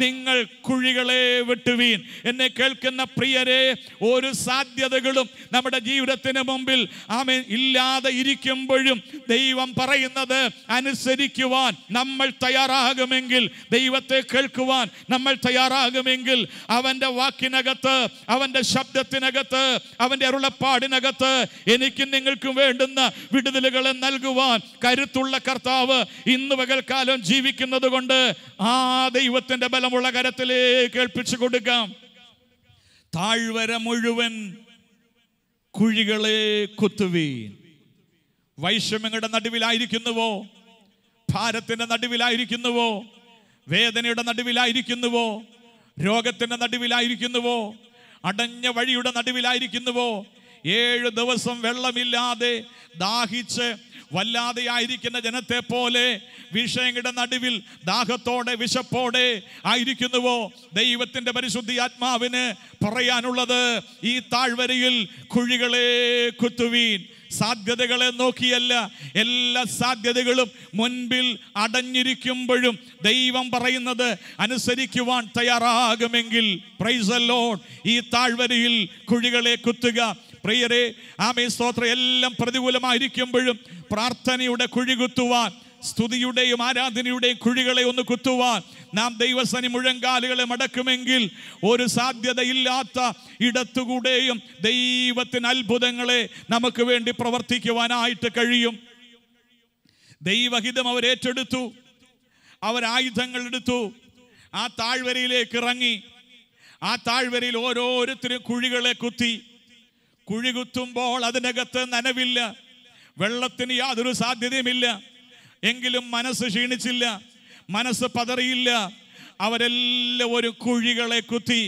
നിങ്ങൾ കുഴികളെ വെട്ടുവീൻ എന്നെ കേൾക്കുന്ന പ്രിയരെ ഒരു സാധ്യതകളും നമ്മുടെ ജീവിതത്തിന് മുമ്പിൽ ആമേ ഇല്ലാതെ ഇരിക്കുമ്പോഴും ദൈവം പറയുന്നത് അനുസരിക്കുവാൻ നമ്മൾ തയ്യാറാകുമെങ്കിൽ ദൈവത്തെ കേൾക്കുവാൻ നമ്മൾ തയ്യാറാകുമെങ്കിൽ അവൻ്റെ വാക്കിനകത്ത് അവൻ്റെ ശബ്ദത്തിനകത്ത് അവൻ അവൻ്റെ അരുളപ്പാടിനകത്ത് എനിക്കും നിങ്ങൾക്കും വേണ്ടുന്ന വിടുതലുകളെ നൽകുവാൻ കരുത്തുള്ള കർത്താവ് ഇന്ന് പകൽക്കാലം ജീവിക്കുന്നത് കൊണ്ട് ആ ദൈവത്തിന്റെ ബലമുള്ള കരത്തിലേക്ക് ഏൽപ്പിച്ചു കൊടുക്കാം താഴ്വര മുഴുവൻ കുഴികളെ കുത്തുവീൻ വൈഷമ്യങ്ങളുടെ നടുവിലായിരിക്കുന്നുവോ ഭാരത്തിന്റെ നടുവിലായിരിക്കുന്നുവോ വേദനയുടെ നടുവിലായിരിക്കുന്നുവോ രോഗത്തിന്റെ നടുവിലായിരിക്കുന്നുവോ അടഞ്ഞ വഴിയുടെ നടുവിലായിരിക്കുന്നുവോ ഏഴ് ദിവസം വെള്ളമില്ലാതെ ദാഹിച്ച് വല്ലാതെയായിരിക്കുന്ന ജനത്തെ പോലെ വിഷയങ്ങളുടെ നടുവിൽ ദാഹത്തോടെ വിശപ്പോടെ ആയിരിക്കുന്നുവോ ദൈവത്തിന്റെ പരിശുദ്ധി ആത്മാവിന് പറയാനുള്ളത് ഈ താഴ്വരയിൽ കുഴികളെ കുത്തുവീൻ സാധ്യതകളെ നോക്കിയല്ല എല്ലാ സാധ്യതകളും മുൻപിൽ അടഞ്ഞിരിക്കുമ്പോഴും ദൈവം പറയുന്നത് അനുസരിക്കുവാൻ തയ്യാറാകുമെങ്കിൽ പ്രൈസ് ലോൺ ഈ താഴ്വരയിൽ കുഴികളെ കുത്തുക പ്രിയരെ ആമേ സ്തോത്രം എല്ലാം പ്രതികൂലമായിരിക്കുമ്പോഴും പ്രാർത്ഥനയുടെ കുഴി കുത്തുവാൻ സ്തുതിയുടെയും ആരാധനയുടെയും കുഴികളെ ഒന്ന് കുത്തുവാൻ നാം ദൈവസനി മുഴങ്കാലുകളെ മടക്കുമെങ്കിൽ ഒരു സാധ്യതയില്ലാത്ത ഇടത്തുകൂടെയും ദൈവത്തിന് അത്ഭുതങ്ങളെ നമുക്ക് വേണ്ടി പ്രവർത്തിക്കുവാനായിട്ട് കഴിയും ദൈവഹിതം അവരേറ്റെടുത്തു അവരായുധങ്ങൾ എടുത്തു ആ താഴ്വരയിലേക്ക് ഇറങ്ങി ആ താഴ്വരയിൽ ഓരോരുത്തരും കുഴികളെ കുത്തി കുഴി കുത്തുമ്പോൾ അതിനകത്ത് നനവില്ല വെള്ളത്തിന് യാതൊരു സാധ്യതയുമില്ല എങ്കിലും മനസ്സ് ക്ഷീണിച്ചില്ല മനസ്സ് പതറിയില്ല അവരെല്ലാം ഒരു കുഴികളെ കുത്തി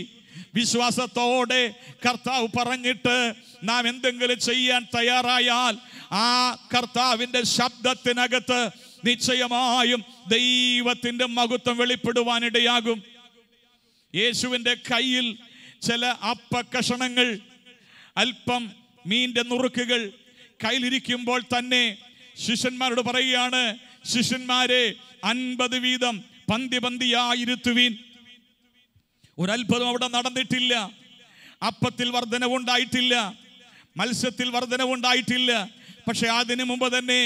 വിശ്വാസത്തോടെ കർത്താവ് പറഞ്ഞിട്ട് നാം എന്തെങ്കിലും ചെയ്യാൻ തയ്യാറായാൽ ആ കർത്താവിൻ്റെ ശബ്ദത്തിനകത്ത് നിശ്ചയമായും ദൈവത്തിൻ്റെ മഹത്വം വെളിപ്പെടുവാനിടയാകും യേശുവിൻ്റെ കയ്യിൽ ചില അപ്പ കഷണങ്ങൾ അല്പം മീൻ്റെ നുറുക്കുകൾ കയ്യിലിരിക്കുമ്പോൾ തന്നെ ശിഷ്യന്മാരോട് പറയുകയാണ് ശിഷ്യന്മാരെ അൻപത് വീതം പന്തി പന്തിയായിരുത്തുവീൻ ഒരത്ഭുതം അവിടെ നടന്നിട്ടില്ല അപ്പത്തിൽ വർധനവുണ്ടായിട്ടില്ല മത്സ്യത്തിൽ വർധനവുണ്ടായിട്ടില്ല പക്ഷെ അതിനു മുമ്പ് തന്നെ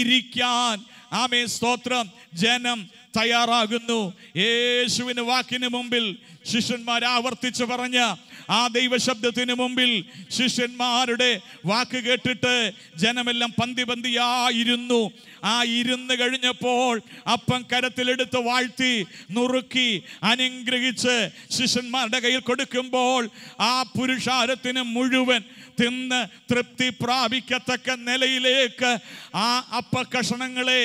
ഇരിക്കാൻ ആമേ സ്തോത്രം ജനം തയ്യാറാകുന്നു യേശുവിന് വാക്കിന് മുമ്പിൽ ശിഷ്യന്മാർ ആവർത്തിച്ചു പറഞ്ഞ ആ ദൈവശബ്ദത്തിന് മുമ്പിൽ ശിഷ്യന്മാരുടെ വാക്ക് കേട്ടിട്ട് ജനമെല്ലാം പന്തി പന്തിയായിരുന്നു ആ ഇരുന്ന് കഴിഞ്ഞപ്പോൾ അപ്പം കരത്തിലെടുത്ത് വാഴ്ത്തി നുറുക്കി അനുഗ്രഹിച്ച് ശിഷ്യന്മാരുടെ കയ്യിൽ കൊടുക്കുമ്പോൾ ആ പുരുഷാരത്തിന് മുഴുവൻ തിന്ന് തൃപ്തി പ്രാപിക്കത്തക്ക നിലയിലേക്ക് ആ അപ്പകഷണങ്ങളെ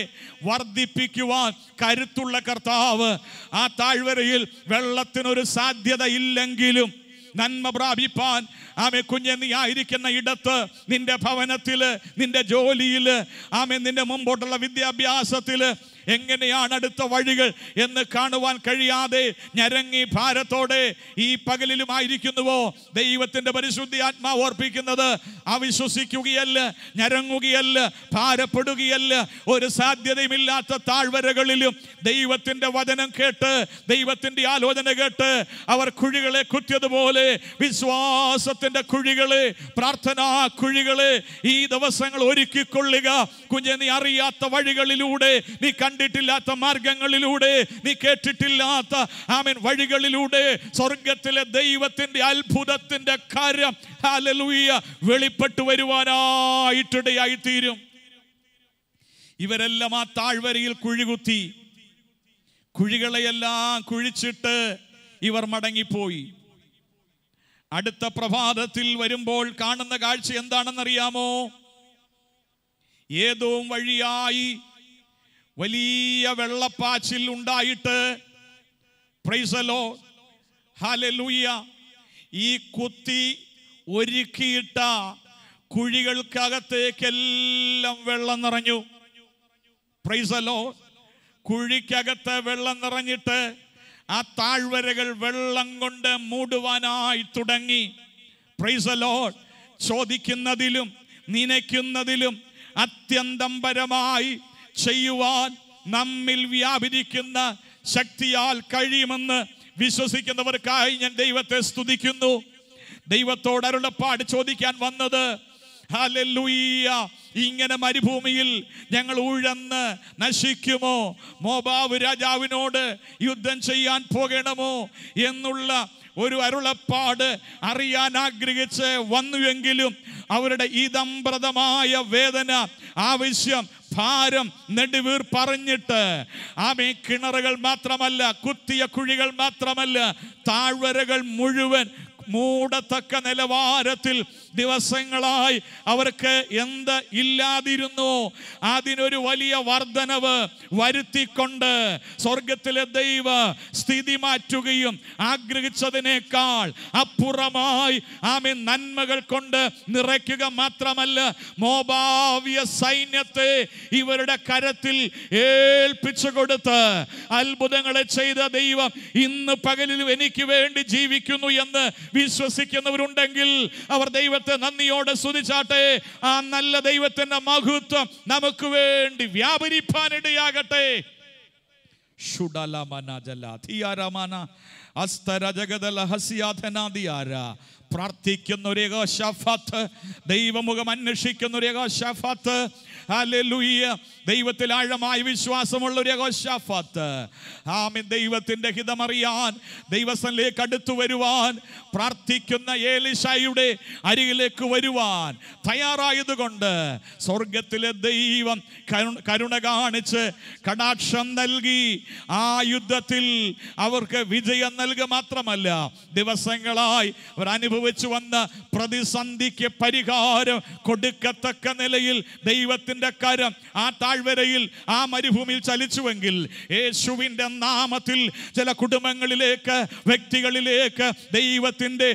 വർദ്ധിപ്പിക്കുവാൻ കരുത്തുള്ള കർത്താവ് ആ താഴ്വരയിൽ വെള്ളത്തിനൊരു സാധ്യത ഇല്ലെങ്കിലും നന്മ പ്രാപിപ്പാൻ ആമേ കുഞ്ഞെ നീ ആയിരിക്കുന്ന ഇടത്ത് നിന്റെ ഭവനത്തിൽ നിന്റെ ജോലിയിൽ ആമേ നിന്റെ മുമ്പോട്ടുള്ള വിദ്യാഭ്യാസത്തിൽ എങ്ങനെയാണ് അടുത്ത വഴികൾ എന്ന് കാണുവാൻ കഴിയാതെ ഞരങ്ങി ഭാരത്തോടെ ഈ പകലിലുമായിരിക്കുന്നുവോ ദൈവത്തിന്റെ പരിശുദ്ധി ആത്മാവ് ഓർപ്പിക്കുന്നത് അവിശ്വസിക്കുകയല്ല ഞരങ്ങുകയല്ല ഭാരപ്പെടുകയല്ല ഒരു സാധ്യതയുമില്ലാത്ത താഴ്വരകളിലും ദൈവത്തിന്റെ വചനം കേട്ട് ദൈവത്തിന്റെ ആലോചന കേട്ട് അവർ കുഴികളെ കുത്തിയതുപോലെ വിശ്വാസത്തിന്റെ കുഴികളെ പ്രാർത്ഥനാ കുഴികളെ ഈ ദിവസങ്ങൾ ഒരുക്കിക്കൊള്ളുക കുഞ്ഞ് നീ അറിയാത്ത വഴികളിലൂടെ നീ കണ്ട കണ്ടിട്ടില്ലാത്ത മാർഗങ്ങളിലൂടെ നീ കേട്ടിട്ടില്ലാത്ത ആമീൻ വഴികളിലൂടെ സ്വർഗത്തിലെ ദൈവത്തിൻ്റെ അത്ഭുതത്തിൻ്റെ കാര്യം ഹാലലൂയ വെളിപ്പെട്ടു വരുവാനായിട്ടിടയായിത്തീരും ഇവരെല്ലാം ആ താഴ്വരയിൽ കുഴികുത്തി കുഴികളെയെല്ലാം കുഴിച്ചിട്ട് ഇവർ മടങ്ങിപ്പോയി അടുത്ത പ്രഭാതത്തിൽ വരുമ്പോൾ കാണുന്ന കാഴ്ച എന്താണെന്നറിയാമോ ഏതോ വഴിയായി വലിയ വെള്ളപ്പാച്ചിൽ ഉണ്ടായിട്ട് പ്രൈസലോ ഹാലലൂയ ഈ കുത്തി ഒരുക്കിയിട്ട കുഴികൾക്കകത്തേക്കെല്ലാം വെള്ളം നിറഞ്ഞു പ്രൈസലോ കുഴിക്കകത്ത് വെള്ളം നിറഞ്ഞിട്ട് ആ താഴ്വരകൾ വെള്ളം കൊണ്ട് മൂടുവാനായി തുടങ്ങി പ്രൈസലോ ചോദിക്കുന്നതിലും നനയ്ക്കുന്നതിലും അത്യന്തം പരമായി ചെയ്യുവാൻ നമ്മിൽ വ്യാപരിക്കുന്ന ശക്തിയാൽ കഴിയുമെന്ന് വിശ്വസിക്കുന്നവർക്കായി ഞാൻ ദൈവത്തെ സ്തുതിക്കുന്നു ദൈവത്തോട് അരുളപ്പാട് ചോദിക്കാൻ വന്നത് ഹലല്ലൂയ്യ ഇങ്ങനെ മരുഭൂമിയിൽ ഞങ്ങൾ ഉഴന്ന് നശിക്കുമോ മോബാവ് രാജാവിനോട് യുദ്ധം ചെയ്യാൻ പോകണമോ എന്നുള്ള ഒരു അരുളപ്പാട് അറിയാൻ ആഗ്രഹിച്ച് വന്നുവെങ്കിലും അവരുടെ ഈ വേദന ആവശ്യം ഭാരം നെടുവീർ പറഞ്ഞിട്ട് ആമേ കിണറുകൾ മാത്രമല്ല കുത്തിയ കുഴികൾ മാത്രമല്ല താഴ്വരകൾ മുഴുവൻ മൂടത്തക്ക നിലവാരത്തിൽ ദിവസങ്ങളായി അവർക്ക് എന്ത് ഇല്ലാതിരുന്നു അതിനൊരു വലിയ വർധനവ് വരുത്തിക്കൊണ്ട് സ്വർഗത്തിലെ ദൈവ സ്ഥിതി മാറ്റുകയും ആഗ്രഹിച്ചതിനേക്കാൾ അപ്പുറമായി ആമെ നന്മകൾ കൊണ്ട് നിറയ്ക്കുക മാത്രമല്ല മോഭാവ്യ സൈന്യത്തെ ഇവരുടെ കരത്തിൽ ഏൽപ്പിച്ചു കൊടുത്ത് അത്ഭുതങ്ങളെ ചെയ്ത ദൈവം ഇന്ന് പകലിലും എനിക്ക് വേണ്ടി ജീവിക്കുന്നു എന്ന് വിശ്വസിക്കുന്നവരുണ്ടെങ്കിൽ അവർ ദൈവത്തെ നന്ദിയോടെ സ്തുതിച്ചാട്ടെ ആ നല്ല ദൈവത്തിന്റെ മഹത്വം നമുക്ക് വേണ്ടി വ്യാപരിപ്പാനിടയാകട്ടെ പ്രാർത്ഥിക്കുന്ന ഒരു ഷഫാത്ത് ദൈവമുഖം അന്വേഷിക്കുന്ന ഒരു ഷഫാത്ത് ഹല്ലേലൂയ്യ ദൈവത്തിൽ ആഴമായ വിശ്വാസമുള്ള ഒരു യഹോശാഫാത്ത് ആമീൻ ദൈവത്തിൻ്റെ ഹിതമറിയാൻ ദൈവസ്ഥലേക്ക് അടുത്തു വരുവാൻ പ്രാർത്ഥിക്കുന്ന ഏലിശായിയുടെ അരികിലേക്ക് വരുവാൻ തയ്യാറായതുകൊണ്ട് സ്വർഗത്തിലെ ദൈവം കരുണ കാണിച്ച് കടാക്ഷം നൽകി ആ യുദ്ധത്തിൽ അവർക്ക് വിജയം നൽകുക മാത്രമല്ല ദിവസങ്ങളായി അവർ അനുഭവിച്ചു വന്ന പ്രതിസന്ധിക്ക് പരിഹാരം കൊടുക്കത്തക്ക നിലയിൽ ദൈവത്തിൻ്റെ കരം ആ താഴ് താഴ്വരയിൽ ആ മരുഭൂമിയിൽ ചലിച്ചുവെങ്കിൽ യേശുവിൻ്റെ നാമത്തിൽ ചില കുടുംബങ്ങളിലേക്ക് വ്യക്തികളിലേക്ക് ദൈവത്തിൻ്റെ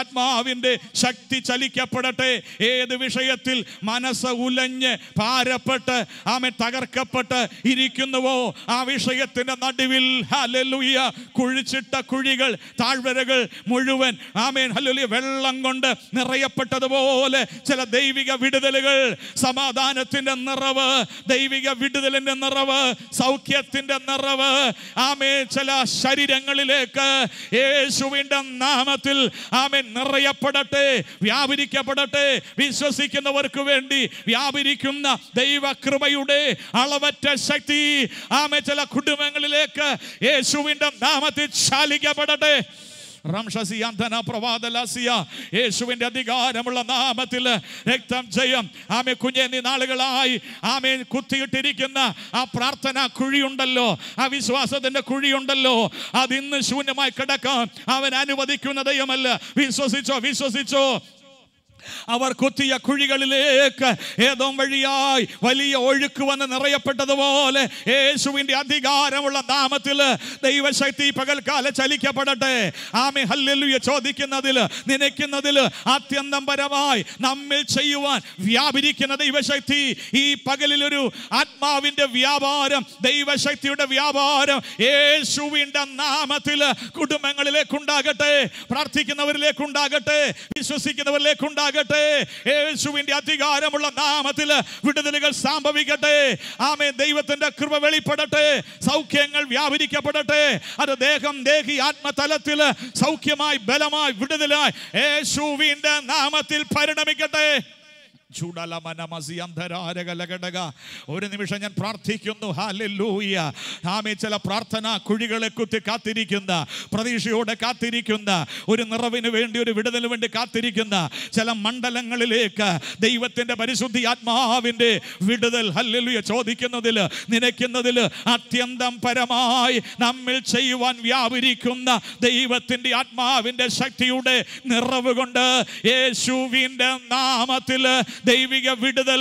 ആത്മാവിൻ്റെ ശക്തി ചലിക്കപ്പെടട്ടെ ഏത് വിഷയത്തിൽ മനസ്സ് ഉലഞ്ഞ് ഭാരപ്പെട്ട് ആമെ തകർക്കപ്പെട്ട് ഇരിക്കുന്നുവോ ആ വിഷയത്തിൻ്റെ നടുവിൽ ഹലലുയ്യ കുഴിച്ചിട്ട കുഴികൾ താഴ്വരകൾ മുഴുവൻ ആമേൻ ഹലുലിയ വെള്ളം കൊണ്ട് നിറയപ്പെട്ടതുപോലെ ചില ദൈവിക വിടുതലുകൾ സമാധാനത്തിൻ്റെ നിറവ് ദൈവിക വിടുതലിന്റെ നിറവ് സൗഖ്യത്തിന്റെ നിറവ് ആമേ ചില ശരീരങ്ങളിലേക്ക് യേശുവിൻ്റെ നാമത്തിൽ ആമേ നിറയപ്പെടട്ടെ വ്യാപരിക്കപ്പെടട്ടെ വിശ്വസിക്കുന്നവർക്ക് വേണ്ടി വ്യാപരിക്കുന്ന ദൈവകൃപയുടെ അളവറ്റ ശക്തി ആമേ ചില കുടുംബങ്ങളിലേക്ക് യേശുവിൻ്റെ നാമത്തിൽ ശാലിക്കപ്പെടട്ടെ യേശുവിന്റെ അധികാരമുള്ള നാമത്തിൽ രക്തം ജയം ആമേ കുഞ്ഞെ നീ നാളുകളായി ആമേ കുത്തിയിട്ടിരിക്കുന്ന ആ പ്രാർത്ഥന കുഴിയുണ്ടല്ലോ ആ വിശ്വാസത്തിന്റെ കുഴിയുണ്ടല്ലോ അത് ഇന്ന് ശൂന്യമായി കിടക്കാം അവൻ അനുവദിക്കുന്ന ദൈവമല്ല വിശ്വസിച്ചോ വിശ്വസിച്ചോ അവർ കുത്തിയ കുഴികളിലേക്ക് ഏതോ വഴിയായി വലിയ ഒഴുക്ക് വന്ന് നിറയപ്പെട്ടതുപോലെ യേശുവിൻ്റെ അധികാരമുള്ള നാമത്തിൽ ദൈവശക്തി പകൽക്കാല ചലിക്കപ്പെടട്ടെ ആമി ഹല്ലുയ ചോദിക്കുന്നതിൽ നനയ്ക്കുന്നതിൽ അത്യന്തം പരമായി നമ്മിൽ ചെയ്യുവാൻ വ്യാപരിക്കുന്ന ദൈവശക്തി ഈ പകലിലൊരു ആത്മാവിൻ്റെ വ്യാപാരം ദൈവശക്തിയുടെ വ്യാപാരം യേശുവിൻ്റെ നാമത്തിൽ കുടുംബങ്ങളിലേക്കുണ്ടാകട്ടെ പ്രാർത്ഥിക്കുന്നവരിലേക്കുണ്ടാകട്ടെ വിശ്വസിക്കുന്നവരിലേക്കുണ്ടാകട്ടെ ഉണ്ടാകട്ടെ യേശുവിന്റെ അധികാരമുള്ള നാമത്തിൽ വിടുതലുകൾ സംഭവിക്കട്ടെ ആമേ ദൈവത്തിന്റെ കൃപ വെളിപ്പെടട്ടെ സൗഖ്യങ്ങൾ വ്യാപരിക്കപ്പെടട്ടെ അത് ദേഹം ദേഹി ആത്മതലത്തിൽ സൗഖ്യമായി ബലമായി വിടുതലായി യേശുവിന്റെ നാമത്തിൽ പരിണമിക്കട്ടെ ഒരു നിമിഷം ഞാൻ പ്രാർത്ഥിക്കുന്നു ഹാലൂയ ആമേ ചില പ്രാർത്ഥന കുഴികളെ കുത്തി കാത്തിരിക്കുന്ന പ്രതീക്ഷയോടെ കാത്തിരിക്കുന്ന ഒരു നിറവിന് വേണ്ടി ഒരു വിടുതലിന് വേണ്ടി കാത്തിരിക്കുന്ന ചില മണ്ഡലങ്ങളിലേക്ക് ദൈവത്തിന്റെ പരിശുദ്ധി ആത്മാവിന്റെ വിടുതൽ ഹല്ലുയ ചോദിക്കുന്നതിൽ നനയ്ക്കുന്നതിൽ അത്യന്തം പരമായി നമ്മിൽ ചെയ്യുവാൻ വ്യാപരിക്കുന്ന ദൈവത്തിന്റെ ആത്മാവിന്റെ ശക്തിയുടെ നിറവ് കൊണ്ട് യേശുവിന്റെ നാമത്തിൽ ദൈവിക വിടുതൽ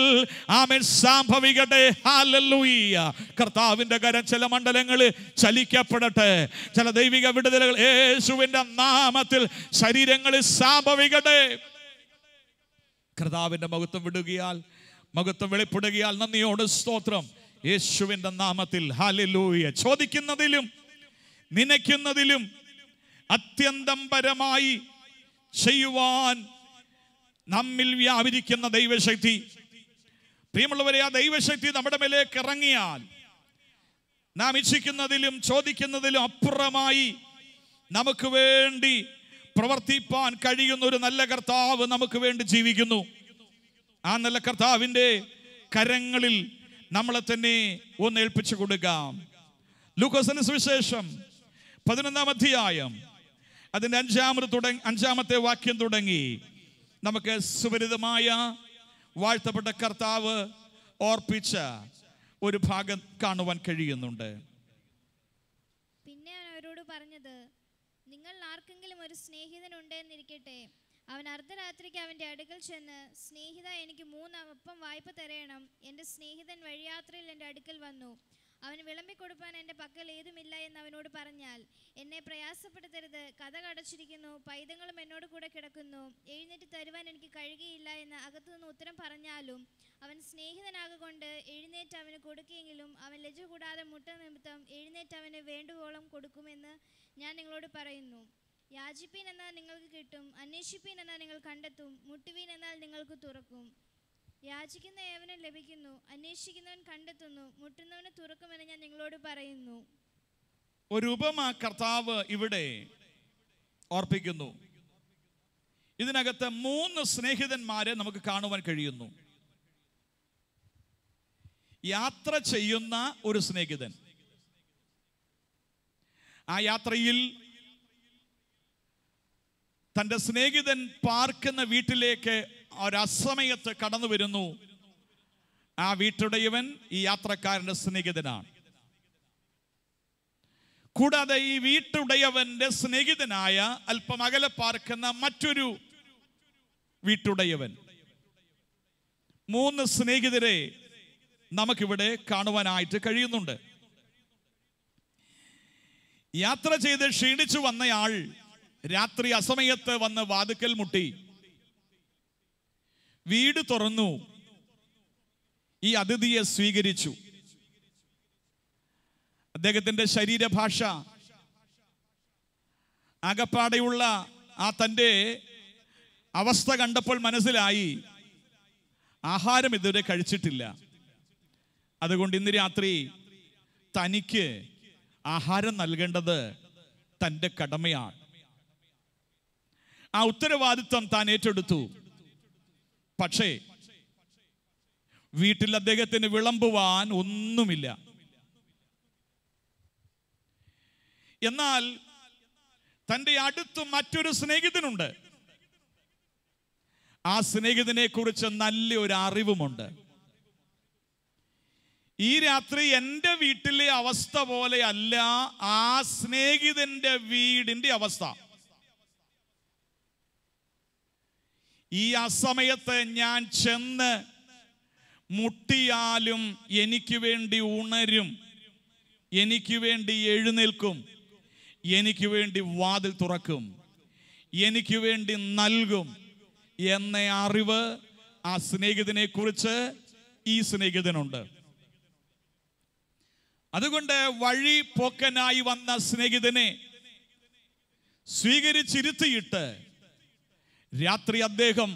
ആമൻ സംഭവിക്കട്ടെ ഹാലല്ലൂയ്യ കർത്താവിൻ്റെ കരം ചില മണ്ഡലങ്ങൾ ചലിക്കപ്പെടട്ടെ ചില ദൈവിക വിടുതലുകൾ യേശുവിന്റെ നാമത്തിൽ ശരീരങ്ങളിൽ സംഭവിക്കട്ടെ കർത്താവിന്റെ മഹത്വം വിടുകയാൽ മഹത്വം വെളിപ്പെടുകയാൽ നന്ദിയോട് സ്തോത്രം യേശുവിന്റെ നാമത്തിൽ ഹാലലൂയ ചോദിക്കുന്നതിലും നനയ്ക്കുന്നതിലും അത്യന്തം പരമായി ചെയ്യുവാൻ നമ്മിൽ വ്യാപരിക്കുന്ന ദൈവശക്തി പ്രിയമുള്ളവരെ ആ ദൈവശക്തി നമ്മുടെ മേലേക്ക് ഇറങ്ങിയാൽ നാം ഇച്ഛിക്കുന്നതിലും ചോദിക്കുന്നതിലും അപ്പുറമായി നമുക്ക് വേണ്ടി പ്രവർത്തിപ്പാൻ കഴിയുന്ന ഒരു നല്ല കർത്താവ് നമുക്ക് വേണ്ടി ജീവിക്കുന്നു ആ നല്ല കർത്താവിൻ്റെ കരങ്ങളിൽ നമ്മളെ തന്നെ ഒന്ന് ഏൽപ്പിച്ചു കൊടുക്കാം ലൂക്കോസിന് സുവിശേഷം പതിനൊന്നാം അധ്യായം അതിൻ്റെ അഞ്ചാമത് തുടങ്ങി അഞ്ചാമത്തെ വാക്യം തുടങ്ങി നമുക്ക് സുപരിതമായ വാഴ്ത്തപ്പെട്ട കർത്താവ് ഓർപ്പിച്ച ഒരു ഭാഗം കാണുവാൻ കഴിയുന്നുണ്ട് പിന്നെ അവരോട് പറഞ്ഞത് നിങ്ങൾ ആർക്കെങ്കിലും ഒരു സ്നേഹിതൻ ഉണ്ടെന്നിരിക്കട്ടെ അവൻ അർദ്ധരാത്രിക്ക് അവൻ്റെ അടുക്കൽ ചെന്ന് സ്നേഹിത എനിക്ക് മൂന്ന് അപ്പം വായ്പ തരയണം എൻ്റെ സ്നേഹിതൻ വഴിയാത്രയിൽ എൻ്റെ അടുക്കൽ വന്നു അവന് വിളമ്പിക്കൊടുപ്പാൻ എൻ്റെ പക്കൽ ഏതുമില്ല എന്ന് അവനോട് പറഞ്ഞാൽ എന്നെ പ്രയാസപ്പെടുത്തരുത് കഥ കടച്ചിരിക്കുന്നു പൈതങ്ങളും എന്നോട് കൂടെ കിടക്കുന്നു എഴുന്നേറ്റ് തരുവാൻ എനിക്ക് കഴിയുകയില്ല എന്ന് അകത്തുനിന്ന് ഉത്തരം പറഞ്ഞാലും അവൻ സ്നേഹിതനാകൊണ്ട് എഴുന്നേറ്റ് അവന് കൊടുക്കുകയെങ്കിലും അവൻ ലജ്ജ കൂടാതെ മുട്ട നിമിത്തം എഴുന്നേറ്റ് അവന് വേണ്ടുവോളം കൊടുക്കുമെന്ന് ഞാൻ നിങ്ങളോട് പറയുന്നു യാചിപ്പീൻ എന്നാൽ നിങ്ങൾക്ക് കിട്ടും അന്വേഷിപ്പീൻ എന്നാൽ നിങ്ങൾ കണ്ടെത്തും മുട്ടുവീൻ എന്നാൽ നിങ്ങൾക്ക് തുറക്കും യാചിക്കുന്ന ഏവനം ലഭിക്കുന്നു അന്വേഷിക്കുന്നവൻ കണ്ടെത്തുന്നു മുട്ടുന്നവന് തുറക്കുമെന്ന് ഞാൻ നിങ്ങളോട് പറയുന്നു ഒരു ഉപമ കർത്താവ് ഇവിടെ ഓർപ്പിക്കുന്നു ഇതിനകത്ത് മൂന്ന് സ്നേഹിതന്മാരെ നമുക്ക് കാണുവാൻ കഴിയുന്നു യാത്ര ചെയ്യുന്ന ഒരു സ്നേഹിതൻ ആ യാത്രയിൽ തൻ്റെ സ്നേഹിതൻ പാർക്കുന്ന വീട്ടിലേക്ക് ഒരസമയത്ത് കടന്നു വരുന്നു ആ വീട്ടുടയവൻ ഈ യാത്രക്കാരന്റെ സ്നേഹിതനാണ് കൂടാതെ ഈ വീട്ടുടയവന്റെ സ്നേഹിതനായ അല്പം അകലെ പാർക്കുന്ന മറ്റൊരു വീട്ടുടയവൻ മൂന്ന് സ്നേഹിതരെ നമുക്കിവിടെ കാണുവാനായിട്ട് കഴിയുന്നുണ്ട് യാത്ര ചെയ്ത് ക്ഷീണിച്ചു വന്നയാൾ രാത്രി അസമയത്ത് വന്ന് വാതുക്കൽ മുട്ടി വീട് തുറന്നു ഈ അതിഥിയെ സ്വീകരിച്ചു അദ്ദേഹത്തിന്റെ ശരീരഭാഷ അകപ്പാടെയുള്ള ആ തൻ്റെ അവസ്ഥ കണ്ടപ്പോൾ മനസ്സിലായി ആഹാരം ഇതുവരെ കഴിച്ചിട്ടില്ല അതുകൊണ്ട് ഇന്ന് രാത്രി തനിക്ക് ആഹാരം നൽകേണ്ടത് തൻ്റെ കടമയാണ് ആ ഉത്തരവാദിത്വം താൻ ഏറ്റെടുത്തു പക്ഷേ വീട്ടിൽ അദ്ദേഹത്തിന് വിളമ്പുവാൻ ഒന്നുമില്ല എന്നാൽ തൻ്റെ അടുത്ത് മറ്റൊരു സ്നേഹിതനുണ്ട് ആ സ്നേഹിതനെ കുറിച്ച് നല്ലൊരു അറിവുമുണ്ട് ഈ രാത്രി എൻ്റെ വീട്ടിലെ അവസ്ഥ പോലെയല്ല ആ സ്നേഹിതൻ്റെ വീടിൻ്റെ അവസ്ഥ ഈ അസമയത്ത് ഞാൻ ചെന്ന് മുട്ടിയാലും എനിക്ക് വേണ്ടി ഉണരും എനിക്ക് വേണ്ടി എഴുന്നേൽക്കും എനിക്ക് വേണ്ടി വാതിൽ തുറക്കും എനിക്ക് വേണ്ടി നൽകും എന്ന അറിവ് ആ സ്നേഹിതനെ കുറിച്ച് ഈ സ്നേഹിതനുണ്ട് അതുകൊണ്ട് വഴി പോക്കനായി വന്ന സ്നേഹിതനെ സ്വീകരിച്ചിരുത്തിയിട്ട് രാത്രി അദ്ദേഹം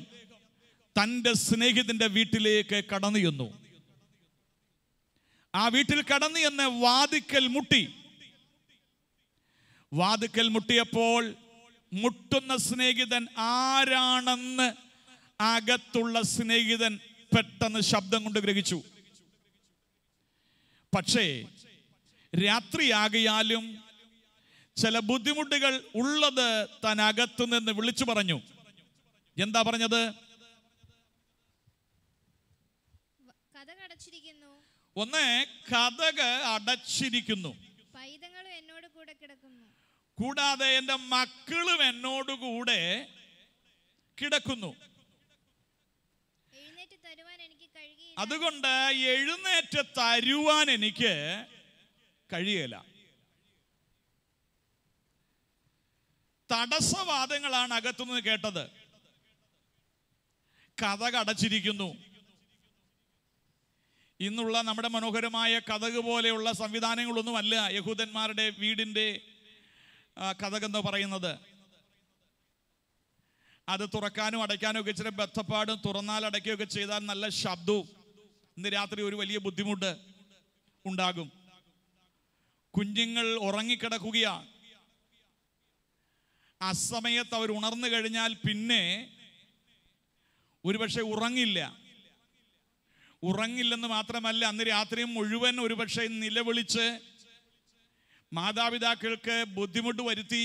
തൻ്റെ സ്നേഹിതൻ്റെ വീട്ടിലേക്ക് കടന്നു ചെന്നു ആ വീട്ടിൽ കടന്നു ചെന്ന് വാതിക്കൽ മുട്ടി വാതിക്കൽ മുട്ടിയപ്പോൾ മുട്ടുന്ന സ്നേഹിതൻ ആരാണെന്ന് അകത്തുള്ള സ്നേഹിതൻ പെട്ടെന്ന് ശബ്ദം കൊണ്ട് ഗ്രഹിച്ചു പക്ഷേ രാത്രിയാകിയാലും ചില ബുദ്ധിമുട്ടുകൾ ഉള്ളത് താൻ നിന്ന് വിളിച്ചു പറഞ്ഞു എന്താ പറഞ്ഞത് ഒന്ന് കഥക അടച്ചിരിക്കുന്നു കൂടാതെ എന്റെ മക്കളും എന്നോട് കൂടെ കിടക്കുന്നു അതുകൊണ്ട് എഴുന്നേറ്റ് തരുവാൻ എനിക്ക് കഴിയല തടസ്സവാദങ്ങളാണ് അകത്തുനിന്ന് കേട്ടത് കഥക അടച്ചിരിക്കുന്നു ഇന്നുള്ള നമ്മുടെ മനോഹരമായ കഥക് പോലെയുള്ള സംവിധാനങ്ങളൊന്നുമല്ല യഹൂദന്മാരുടെ വീടിൻ്റെ കഥകെന്ന് പറയുന്നത് അത് തുറക്കാനും അടയ്ക്കാനും ഒക്കെ ഇച്ചിരി ബദ്ധപ്പാടും തുറന്നാൽ അടയ്ക്കുകയൊക്കെ ചെയ്താൽ നല്ല ശബ്ദവും ഇന്ന് രാത്രി ഒരു വലിയ ബുദ്ധിമുട്ട് ഉണ്ടാകും കുഞ്ഞുങ്ങൾ ഉറങ്ങിക്കിടക്കുകയാണ് അസമയത്ത് അവർ ഉണർന്നു കഴിഞ്ഞാൽ പിന്നെ ഒരുപക്ഷെ ഉറങ്ങില്ല ഉറങ്ങില്ലെന്ന് മാത്രമല്ല അന്ന് രാത്രി മുഴുവൻ ഒരുപക്ഷെ നിലവിളിച്ച് മാതാപിതാക്കൾക്ക് ബുദ്ധിമുട്ട് വരുത്തി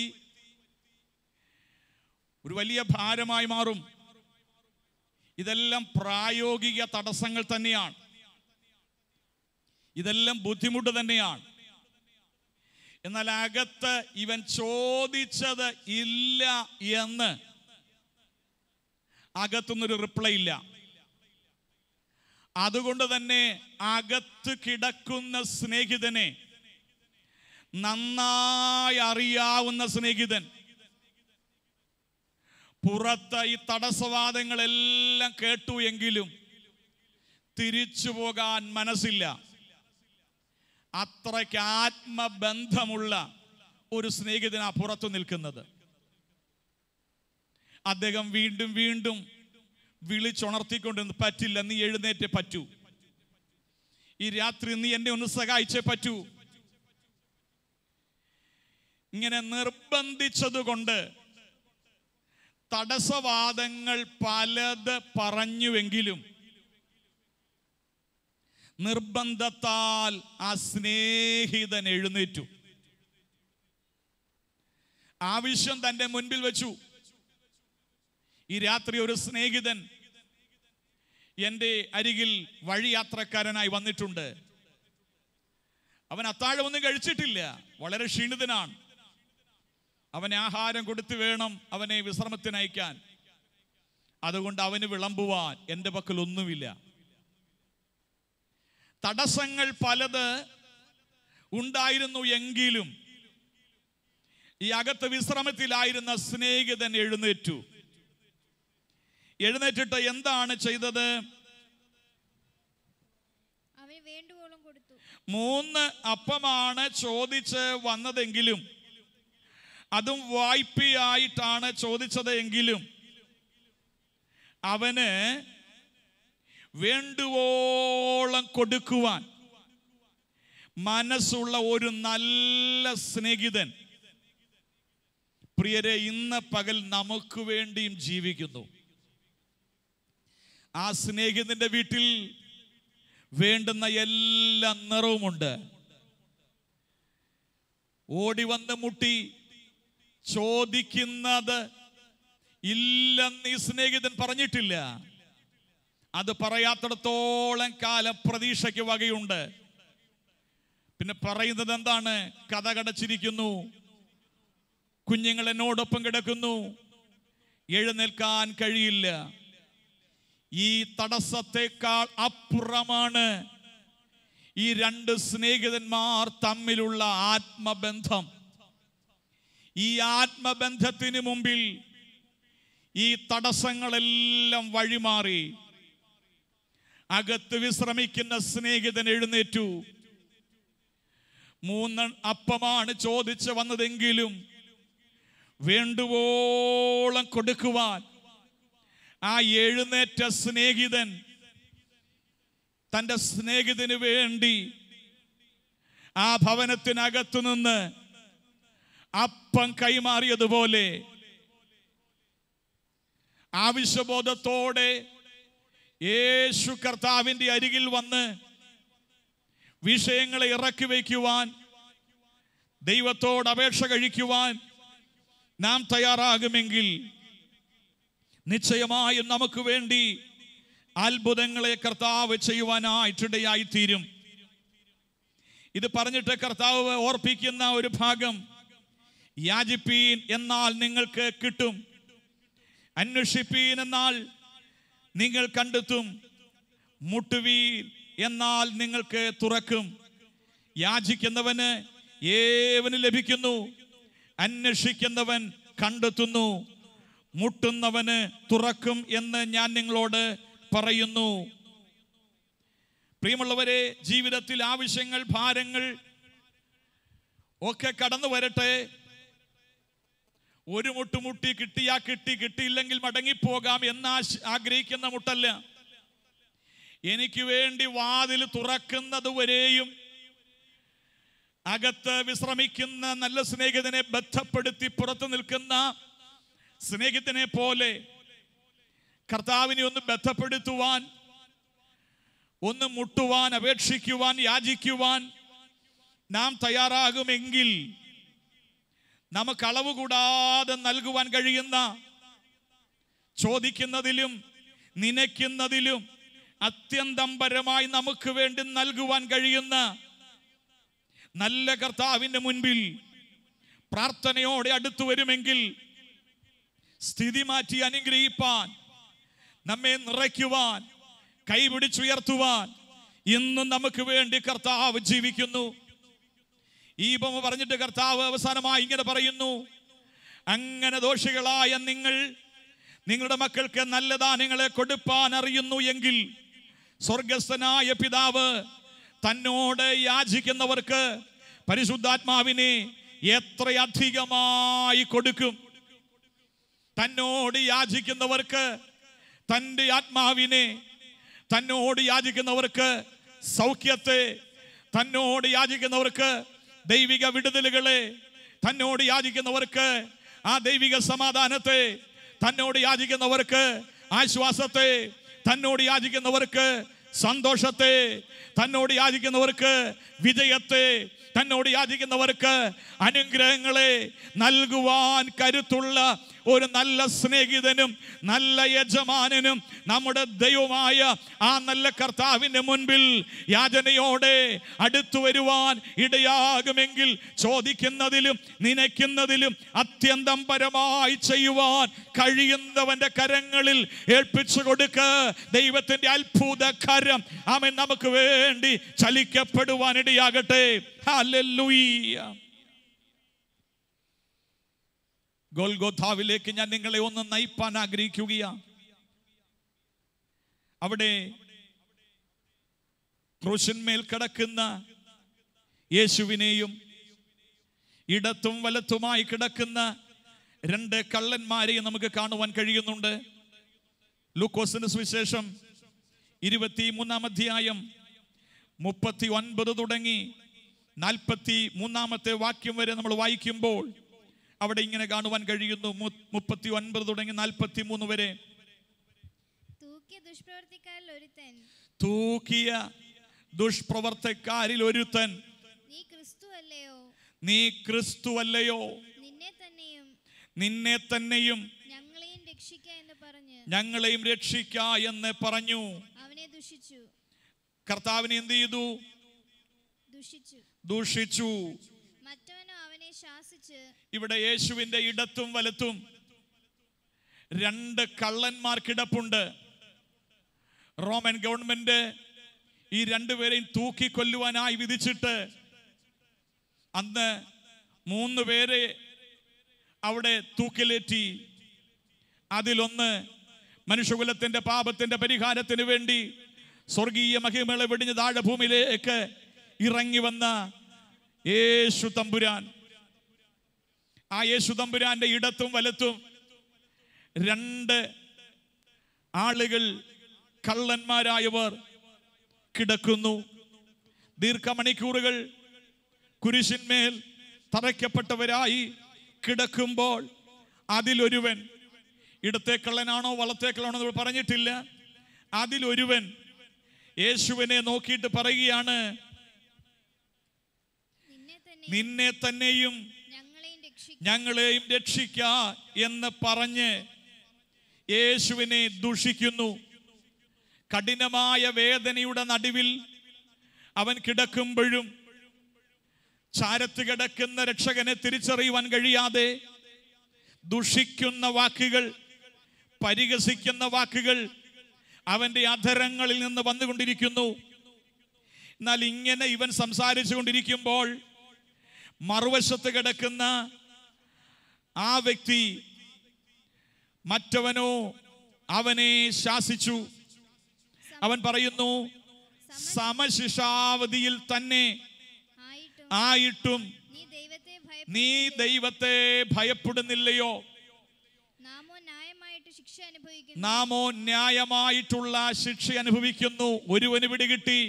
ഒരു വലിയ ഭാരമായി മാറും ഇതെല്ലാം പ്രായോഗിക തടസ്സങ്ങൾ തന്നെയാണ് ഇതെല്ലാം ബുദ്ധിമുട്ട് തന്നെയാണ് എന്നാൽ അകത്ത് ഇവൻ ചോദിച്ചത് ഇല്ല എന്ന് അകത്തുനിന്നൊരു റിപ്ലൈ ഇല്ല അതുകൊണ്ട് തന്നെ അകത്ത് കിടക്കുന്ന സ്നേഹിതനെ നന്നായി അറിയാവുന്ന സ്നേഹിതൻ പുറത്ത് ഈ തടസ്സവാദങ്ങളെല്ലാം കേട്ടു എങ്കിലും തിരിച്ചു പോകാൻ മനസ്സില്ല അത്രയ്ക്ക് ആത്മബന്ധമുള്ള ഒരു സ്നേഹിതനാ പുറത്തു നിൽക്കുന്നത് അദ്ദേഹം വീണ്ടും വീണ്ടും വിളിച്ചുണർത്തിക്കൊണ്ട് പറ്റില്ല നീ എഴുന്നേറ്റേ പറ്റൂ ഈ രാത്രി നീ എന്നെ ഒന്ന് സഹായിച്ചേ പറ്റൂ ഇങ്ങനെ നിർബന്ധിച്ചതുകൊണ്ട് തടസ്സവാദങ്ങൾ പലത് പറഞ്ഞുവെങ്കിലും നിർബന്ധത്താൽ ആ സ്നേഹിതൻ എഴുന്നേറ്റു ആവശ്യം തൻ്റെ മുൻപിൽ വെച്ചു ഈ രാത്രി ഒരു സ്നേഹിതൻ എൻ്റെ അരികിൽ വഴിയാത്രക്കാരനായി വന്നിട്ടുണ്ട് അവൻ അത്താഴമൊന്നും കഴിച്ചിട്ടില്ല വളരെ ക്ഷീണിതനാണ് അവന് ആഹാരം കൊടുത്തു വേണം അവനെ വിശ്രമത്തിനയക്കാൻ അതുകൊണ്ട് അവന് വിളമ്പുവാൻ എൻ്റെ പക്കൽ ഒന്നുമില്ല തടസ്സങ്ങൾ പലത് ഉണ്ടായിരുന്നു എങ്കിലും ഈ അകത്ത് വിശ്രമത്തിലായിരുന്ന സ്നേഹിതൻ എഴുന്നേറ്റു എഴുന്നേറ്റിട്ട് എന്താണ് ചെയ്തത് മൂന്ന് അപ്പമാണ് ചോദിച്ച് വന്നതെങ്കിലും അതും വായ്പയായിട്ടാണ് ചോദിച്ചത് എങ്കിലും അവന് വേണ്ടുവോളം കൊടുക്കുവാൻ മനസ്സുള്ള ഒരു നല്ല സ്നേഹിതൻ പ്രിയരെ ഇന്ന് പകൽ നമുക്ക് വേണ്ടിയും ജീവിക്കുന്നു ആ സ്നേഹിതന്റെ വീട്ടിൽ വേണ്ടുന്ന എല്ലാ നിറവുമുണ്ട് ഓടി വന്ന് മുട്ടി ചോദിക്കുന്നത് ഇല്ലെന്ന് ഈ സ്നേഹിതൻ പറഞ്ഞിട്ടില്ല അത് പറയാത്തിടത്തോളം കാലം പ്രതീക്ഷയ്ക്ക് വകയുണ്ട് പിന്നെ പറയുന്നത് എന്താണ് കഥ കടച്ചിരിക്കുന്നു കുഞ്ഞുങ്ങൾ എന്നോടൊപ്പം കിടക്കുന്നു എഴുന്നേൽക്കാൻ കഴിയില്ല ഈ തടസ്സത്തെക്കാൾ അപ്പുറമാണ് ഈ രണ്ട് സ്നേഹിതന്മാർ തമ്മിലുള്ള ആത്മബന്ധം ഈ ആത്മബന്ധത്തിന് മുമ്പിൽ ഈ തടസ്സങ്ങളെല്ലാം വഴിമാറി അകത്ത് വിശ്രമിക്കുന്ന സ്നേഹിതൻ എഴുന്നേറ്റു മൂന്ന് അപ്പമാണ് ചോദിച്ചു വന്നതെങ്കിലും വേണ്ടുവോളം കൊടുക്കുവാൻ ആ എഴുന്നേറ്റ സ്നേഹിതൻ തൻ്റെ സ്നേഹിതന് വേണ്ടി ആ ഭവനത്തിനകത്തു നിന്ന് അപ്പം കൈമാറിയതുപോലെ ആവശ്യബോധത്തോടെ യേശു കർത്താവിൻ്റെ അരികിൽ വന്ന് വിഷയങ്ങളെ ഇറക്കി വയ്ക്കുവാൻ ദൈവത്തോട് അപേക്ഷ കഴിക്കുവാൻ നാം തയ്യാറാകുമെങ്കിൽ നിശ്ചയമായും നമുക്ക് വേണ്ടി അത്ഭുതങ്ങളെ കർത്താവ് ചെയ്യുവാനായിട്ടിടയായിത്തീരും ഇത് പറഞ്ഞിട്ട് കർത്താവ് ഓർപ്പിക്കുന്ന ഒരു ഭാഗം യാചിപ്പീൻ എന്നാൽ നിങ്ങൾക്ക് കിട്ടും അന്വേഷിപ്പീൻ എന്നാൽ നിങ്ങൾ കണ്ടെത്തും മുട്ടുവീൻ എന്നാൽ നിങ്ങൾക്ക് തുറക്കും യാചിക്കുന്നവന് ഏവന് ലഭിക്കുന്നു അന്വേഷിക്കുന്നവൻ കണ്ടെത്തുന്നു മുട്ടുന്നവന് തുറക്കും എന്ന് ഞാൻ നിങ്ങളോട് പറയുന്നു പ്രിയമുള്ളവരെ ജീവിതത്തിൽ ആവശ്യങ്ങൾ ഭാരങ്ങൾ ഒക്കെ കടന്നു വരട്ടെ ഒരു മുട്ട് മുട്ടി കിട്ടിയാ കിട്ടി കിട്ടിയില്ലെങ്കിൽ മടങ്ങിപ്പോകാം എന്ന് ആഗ്രഹിക്കുന്ന മുട്ടല്ല എനിക്ക് വേണ്ടി വാതിൽ തുറക്കുന്നത് വരെയും അകത്ത് വിശ്രമിക്കുന്ന നല്ല സ്നേഹിതനെ ബന്ധപ്പെടുത്തി പുറത്തു നിൽക്കുന്ന സ്നേഹിതനെ പോലെ കർത്താവിനെ ഒന്ന് ബന്ധപ്പെടുത്തുവാൻ ഒന്ന് മുട്ടുവാൻ അപേക്ഷിക്കുവാൻ യാചിക്കുവാൻ നാം തയ്യാറാകുമെങ്കിൽ നമുക്ക് അളവ് കൂടാതെ നൽകുവാൻ കഴിയുന്ന ചോദിക്കുന്നതിലും നനയ്ക്കുന്നതിലും അത്യന്തംപരമായി നമുക്ക് വേണ്ടി നൽകുവാൻ കഴിയുന്ന നല്ല കർത്താവിൻ്റെ മുൻപിൽ പ്രാർത്ഥനയോടെ അടുത്തു വരുമെങ്കിൽ സ്ഥിതി മാറ്റി അനുഗ്രഹിപ്പാൻ നമ്മെ നിറയ്ക്കുവാൻ കൈപിടിച്ചുയർത്തുവാൻ ഇന്നും നമുക്ക് വേണ്ടി കർത്താവ് ജീവിക്കുന്നു ഈ ഉപമ പറഞ്ഞിട്ട് കർത്താവ് അവസാനമായി ഇങ്ങനെ പറയുന്നു അങ്ങനെ ദോഷികളായ നിങ്ങൾ നിങ്ങളുടെ മക്കൾക്ക് നല്ല ദാനങ്ങളെ കൊടുപ്പാൻ അറിയുന്നു എങ്കിൽ സ്വർഗസ്ഥനായ പിതാവ് തന്നോട് യാചിക്കുന്നവർക്ക് പരിശുദ്ധാത്മാവിനെ എത്രയധികമായി കൊടുക്കും തന്നോട് യാചിക്കുന്നവർക്ക് തൻ്റെ ആത്മാവിനെ തന്നോട് യാചിക്കുന്നവർക്ക് സൗഖ്യത്തെ തന്നോട് യാചിക്കുന്നവർക്ക് ദൈവിക വിടുതലുകളെ തന്നോട് യാചിക്കുന്നവർക്ക് ആ ദൈവിക സമാധാനത്തെ തന്നോട് യാചിക്കുന്നവർക്ക് ആശ്വാസത്തെ തന്നോട് യാചിക്കുന്നവർക്ക് സന്തോഷത്തെ തന്നോട് യാചിക്കുന്നവർക്ക് വിജയത്തെ തന്നോട് യാചിക്കുന്നവർക്ക് അനുഗ്രഹങ്ങളെ നൽകുവാൻ കരുത്തുള്ള ഒരു നല്ല സ്നേഹിതനും നല്ല യജമാനനും നമ്മുടെ ദൈവമായ ആ നല്ല കർത്താവിൻ്റെ മുൻപിൽ യാചനയോടെ അടുത്തു വരുവാൻ ഇടയാകുമെങ്കിൽ ചോദിക്കുന്നതിലും നനയ്ക്കുന്നതിലും അത്യന്തം പരമായി ചെയ്യുവാൻ കഴിയുന്നവന്റെ കരങ്ങളിൽ ഏൽപ്പിച്ചു കൊടുക്ക ദൈവത്തിന്റെ അത്ഭുത കരം അവൻ നമുക്ക് വേണ്ടി ചലിക്കപ്പെടുവാനിടയാകട്ടെ ഹല്ലേലൂയ്യ ഗോൽഗോഥാവിലേക്ക് ഞാൻ നിങ്ങളെ ഒന്ന് നയിപ്പാൻ ആഗ്രഹിക്കുകയാണ് അവിടെ ക്രൂശന്മേൽ കിടക്കുന്ന യേശുവിനെയും ഇടത്തും വലത്തുമായി കിടക്കുന്ന രണ്ട് കള്ളന്മാരെയും നമുക്ക് കാണുവാൻ കഴിയുന്നുണ്ട് ലൂക്കോസിന് സുവിശേഷം മൂന്നാം അധ്യായം മുപ്പത്തി ഒൻപത് തുടങ്ങി നാൽപ്പത്തി മൂന്നാമത്തെ വാക്യം വരെ നമ്മൾ വായിക്കുമ്പോൾ അവിടെ ഇങ്ങനെ കാണുവാൻ കഴിയുന്നു മുപ്പത്തി ഒൻപത് തുടങ്ങി നാൽപ്പത്തി മൂന്ന് വരെ തൂക്കിയ ദുഷ്പ്രവർത്തക്കാരിൽ ഒരുത്തൻ നീ ക്രിസ്തു അല്ലയോ നിന്നെ തന്നെയും ഞങ്ങളെയും രക്ഷിക്ക എന്ന് പറഞ്ഞു അവനെ ദുഷിച്ചു കർത്താവിനെ എന്ത് ചെയ്തു ദുഷിച്ചു ഇവിടെ യേശുവിൻ്റെ ഇടത്തും വലത്തും രണ്ട് കള്ളന്മാർ കിടപ്പുണ്ട് റോമൻ ഗവൺമെന്റ് ഈ രണ്ടുപേരെയും തൂക്കി കൊല്ലുവാനായി വിധിച്ചിട്ട് അന്ന് മൂന്ന് പേരെ അവിടെ തൂക്കിലേറ്റി അതിലൊന്ന് മനുഷ്യകുലത്തിന്റെ പാപത്തിന്റെ പരിഹാരത്തിന് വേണ്ടി സ്വർഗീയ മഹിമേള വെടിഞ്ഞ് താഴെ ഭൂമിയിലേക്ക് ഇറങ്ങി വന്ന യേശു തമ്പുരാൻ ആ യേശു തമ്പുരാന്റെ ഇടത്തും വലത്തും രണ്ട് ആളുകൾ കള്ളന്മാരായവർ കിടക്കുന്നു ദീർഘമണിക്കൂറുകൾ കുരിശിന്മേൽ തറയ്ക്കപ്പെട്ടവരായി കിടക്കുമ്പോൾ അതിലൊരുവൻ ഇടത്തെ കള്ളനാണോ വളത്തെ കള്ളനാണോ പറഞ്ഞിട്ടില്ല അതിലൊരുവൻ യേശുവിനെ നോക്കിയിട്ട് പറയുകയാണ് നിന്നെ തന്നെയും ഞങ്ങളെയും രക്ഷിക്ക എന്ന് പറഞ്ഞ് യേശുവിനെ ദുഷിക്കുന്നു കഠിനമായ വേദനയുടെ നടുവിൽ അവൻ കിടക്കുമ്പോഴും ചാരത്ത് കിടക്കുന്ന രക്ഷകനെ തിരിച്ചറിയുവാൻ കഴിയാതെ ദുഷിക്കുന്ന വാക്കുകൾ പരിഹസിക്കുന്ന വാക്കുകൾ അവൻ്റെ അധരങ്ങളിൽ നിന്ന് വന്നുകൊണ്ടിരിക്കുന്നു എന്നാൽ ഇങ്ങനെ ഇവൻ സംസാരിച്ചു കൊണ്ടിരിക്കുമ്പോൾ മറുവശത്ത് കിടക്കുന്ന ആ വ്യക്തി മറ്റവനോ അവനെ ശാസിച്ചു അവൻ പറയുന്നു സമശിഷാവധിയിൽ തന്നെ ആയിട്ടും നീ ദൈവത്തെ ഭയപ്പെടുന്നില്ലയോ നാമോ ന്യായമായിട്ടുള്ള ശിക്ഷ അനുഭവിക്കുന്നു ഒരുവന് പിടികിട്ടി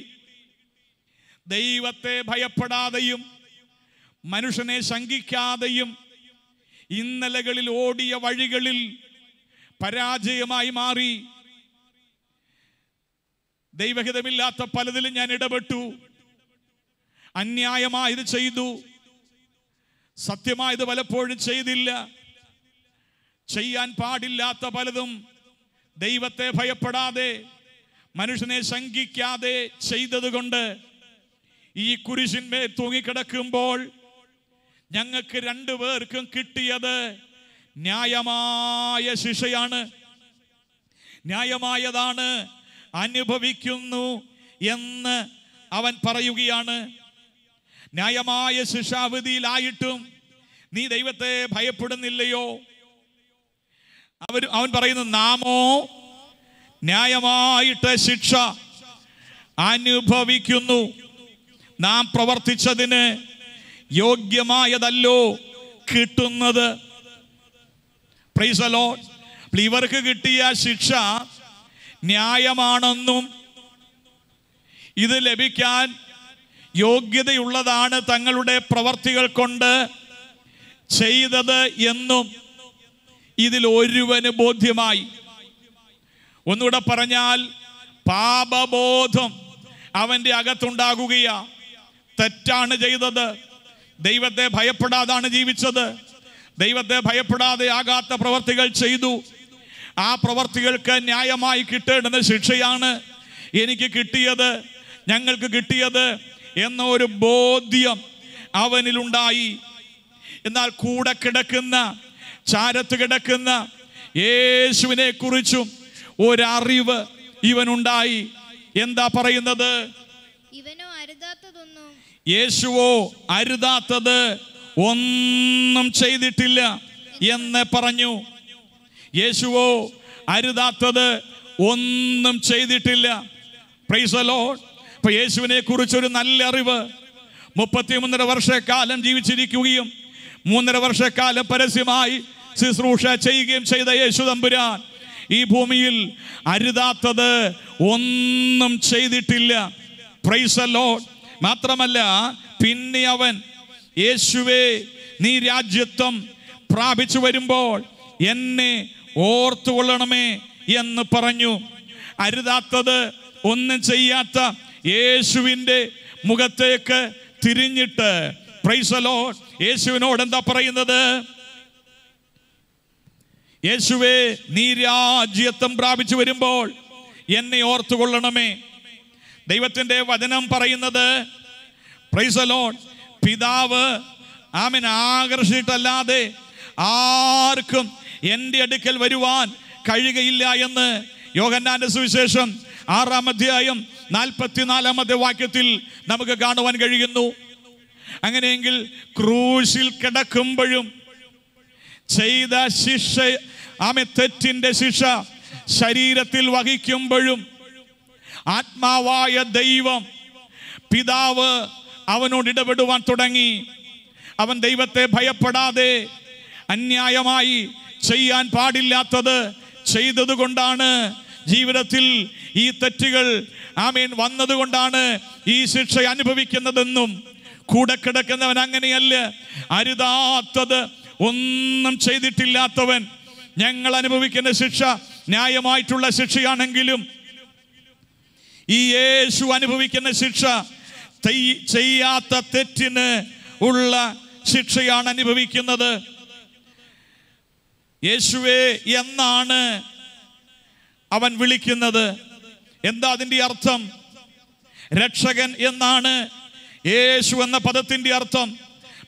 ദൈവത്തെ ഭയപ്പെടാതെയും മനുഷ്യനെ ശങ്കിക്കാതെയും ഇന്നലകളിൽ ഓടിയ വഴികളിൽ പരാജയമായി മാറി ദൈവഹിതമില്ലാത്ത പലതിലും ഞാൻ ഇടപെട്ടു അന്യായമായത് ചെയ്തു സത്യമായത് പലപ്പോഴും ചെയ്തില്ല ചെയ്യാൻ പാടില്ലാത്ത പലതും ദൈവത്തെ ഭയപ്പെടാതെ മനുഷ്യനെ ശങ്കിക്കാതെ ചെയ്തതുകൊണ്ട് ഈ കുരിശിന്മേൽ തൂങ്ങിക്കിടക്കുമ്പോൾ ഞങ്ങൾക്ക് രണ്ടു പേർക്കും കിട്ടിയത് ന്യായമായ ശിക്ഷയാണ് ന്യായമായതാണ് അനുഭവിക്കുന്നു എന്ന് അവൻ പറയുകയാണ് ന്യായമായ ശിക്ഷാവിധിയിലായിട്ടും നീ ദൈവത്തെ ഭയപ്പെടുന്നില്ലയോ അവർ അവൻ പറയുന്നു നാമോ ന്യായമായിട്ട് ശിക്ഷ അനുഭവിക്കുന്നു നാം പ്രവർത്തിച്ചതിന് യോഗ്യമായതല്ലോ കിട്ടുന്നത് പ്രൈസലോ ഇവർക്ക് കിട്ടിയ ശിക്ഷ ന്യായമാണെന്നും ഇത് ലഭിക്കാൻ യോഗ്യതയുള്ളതാണ് തങ്ങളുടെ പ്രവർത്തികൾ കൊണ്ട് ചെയ്തത് എന്നും ഇതിൽ ഒരുവന് ബോധ്യമായി ഒന്നുകൂടെ പറഞ്ഞാൽ പാപബോധം അവൻ്റെ അകത്തുണ്ടാകുകയാ തെറ്റാണ് ചെയ്തത് ദൈവത്തെ ഭയപ്പെടാതാണ് ജീവിച്ചത് ദൈവത്തെ ഭയപ്പെടാതെ ആകാത്ത പ്രവർത്തികൾ ചെയ്തു ആ പ്രവർത്തികൾക്ക് ന്യായമായി കിട്ടേണ്ടുന്ന ശിക്ഷയാണ് എനിക്ക് കിട്ടിയത് ഞങ്ങൾക്ക് കിട്ടിയത് എന്ന ഒരു ബോധ്യം അവനിലുണ്ടായി എന്നാൽ കൂടെ കിടക്കുന്ന ചാരത്ത് കിടക്കുന്ന യേശുവിനെ കുറിച്ചും ഒരറിവ് ഇവനുണ്ടായി എന്താ പറയുന്നത് യേശുവോ അരുതാത്തത് ഒന്നും ചെയ്തിട്ടില്ല എന്ന് പറഞ്ഞു യേശുവോ അരുതാത്തത് ഒന്നും ചെയ്തിട്ടില്ല പ്രൈസ് ലോഡ് ഇപ്പൊ യേശുവിനെ കുറിച്ചൊരു നല്ല അറിവ് മൂന്നര വർഷക്കാലം ജീവിച്ചിരിക്കുകയും മൂന്നര വർഷക്കാലം പരസ്യമായി ശുശ്രൂഷ ചെയ്യുകയും ചെയ്ത യേശു തമ്പുരാൻ ഈ ഭൂമിയിൽ അരുതാത്തത് ഒന്നും ചെയ്തിട്ടില്ല പ്രൈസ് ലോഡ് മാത്രമല്ല പിന്നെ അവൻ യേശുവേ നീ രാജ്യത്വം പ്രാപിച്ചു വരുമ്പോൾ എന്നെ ഓർത്തുകൊള്ളണമേ എന്ന് പറഞ്ഞു അരുതാത്തത് ഒന്നും ചെയ്യാത്ത യേശുവിൻ്റെ മുഖത്തേക്ക് തിരിഞ്ഞിട്ട് പ്രൈസലോ യേശുവിനോട് എന്താ പറയുന്നത് യേശുവേ നീ രാജ്യത്വം പ്രാപിച്ചു വരുമ്പോൾ എന്നെ ഓർത്തുകൊള്ളണമേ ദൈവത്തിന്റെ വചനം പറയുന്നത് പ്രൈസലോൺ പിതാവ് ആമിന് ആകർഷിച്ചിട്ടല്ലാതെ ആർക്കും എൻ്റെ അടുക്കൽ വരുവാൻ കഴിയുകയില്ല എന്ന് യോഗന്നാന്റെ സുവിശേഷം ആറാം അധ്യായം നാൽപ്പത്തിനാലാമത്തെ വാക്യത്തിൽ നമുക്ക് കാണുവാൻ കഴിയുന്നു അങ്ങനെയെങ്കിൽ ക്രൂശിൽ കിടക്കുമ്പോഴും ചെയ്ത ശിക്ഷ ആമെ തെറ്റിൻ്റെ ശിക്ഷ ശരീരത്തിൽ വഹിക്കുമ്പോഴും ആത്മാവായ ദൈവം പിതാവ് അവനോട് ഇടപെടുവാൻ തുടങ്ങി അവൻ ദൈവത്തെ ഭയപ്പെടാതെ അന്യായമായി ചെയ്യാൻ പാടില്ലാത്തത് ചെയ്തതുകൊണ്ടാണ് ജീവിതത്തിൽ ഈ തെറ്റുകൾ ആമീൻ വന്നതുകൊണ്ടാണ് ഈ ശിക്ഷ അനുഭവിക്കുന്നതെന്നും കൂടെ കിടക്കുന്നവൻ അങ്ങനെയല്ല അരുതാത്തത് ഒന്നും ചെയ്തിട്ടില്ലാത്തവൻ ഞങ്ങൾ അനുഭവിക്കുന്ന ശിക്ഷ ന്യായമായിട്ടുള്ള ശിക്ഷയാണെങ്കിലും ഈ യേശു അനുഭവിക്കുന്ന ശിക്ഷ ചെയ്യാത്ത തെറ്റിന് ഉള്ള ശിക്ഷയാണ് അനുഭവിക്കുന്നത് യേശുവേ എന്നാണ് അവൻ വിളിക്കുന്നത് എന്താ അതിൻ്റെ അർത്ഥം രക്ഷകൻ എന്നാണ് യേശു എന്ന പദത്തിൻ്റെ അർത്ഥം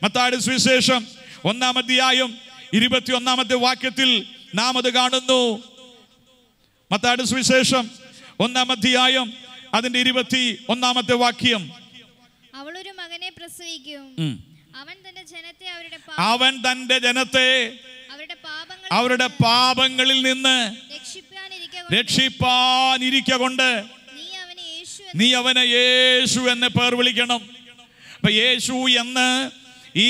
മത്താട് സുവിശേഷം ഒന്നാം അധ്യായം ഇരുപത്തി ഒന്നാമത്തെ വാക്യത്തിൽ നാം അത് കാണുന്നു മത്താട് സുവിശേഷം ഒന്നാം അധ്യായം അതിന്റെ ഇരുപത്തി ഒന്നാമത്തെ വാക്യം അവൾ ഒരു മകനെ പ്രസവിക്കും അവൻ തന്റെ ജനത്തെ അവരുടെ അവൻ തന്റെ ജനത്തെ അവരുടെ പാപങ്ങളിൽ നിന്ന് രക്ഷിപ്പാനിരിക്ക കൊണ്ട് നീ അവനെ യേശു എന്ന് പേർ വിളിക്കണം അപ്പൊ യേശു എന്ന് ഈ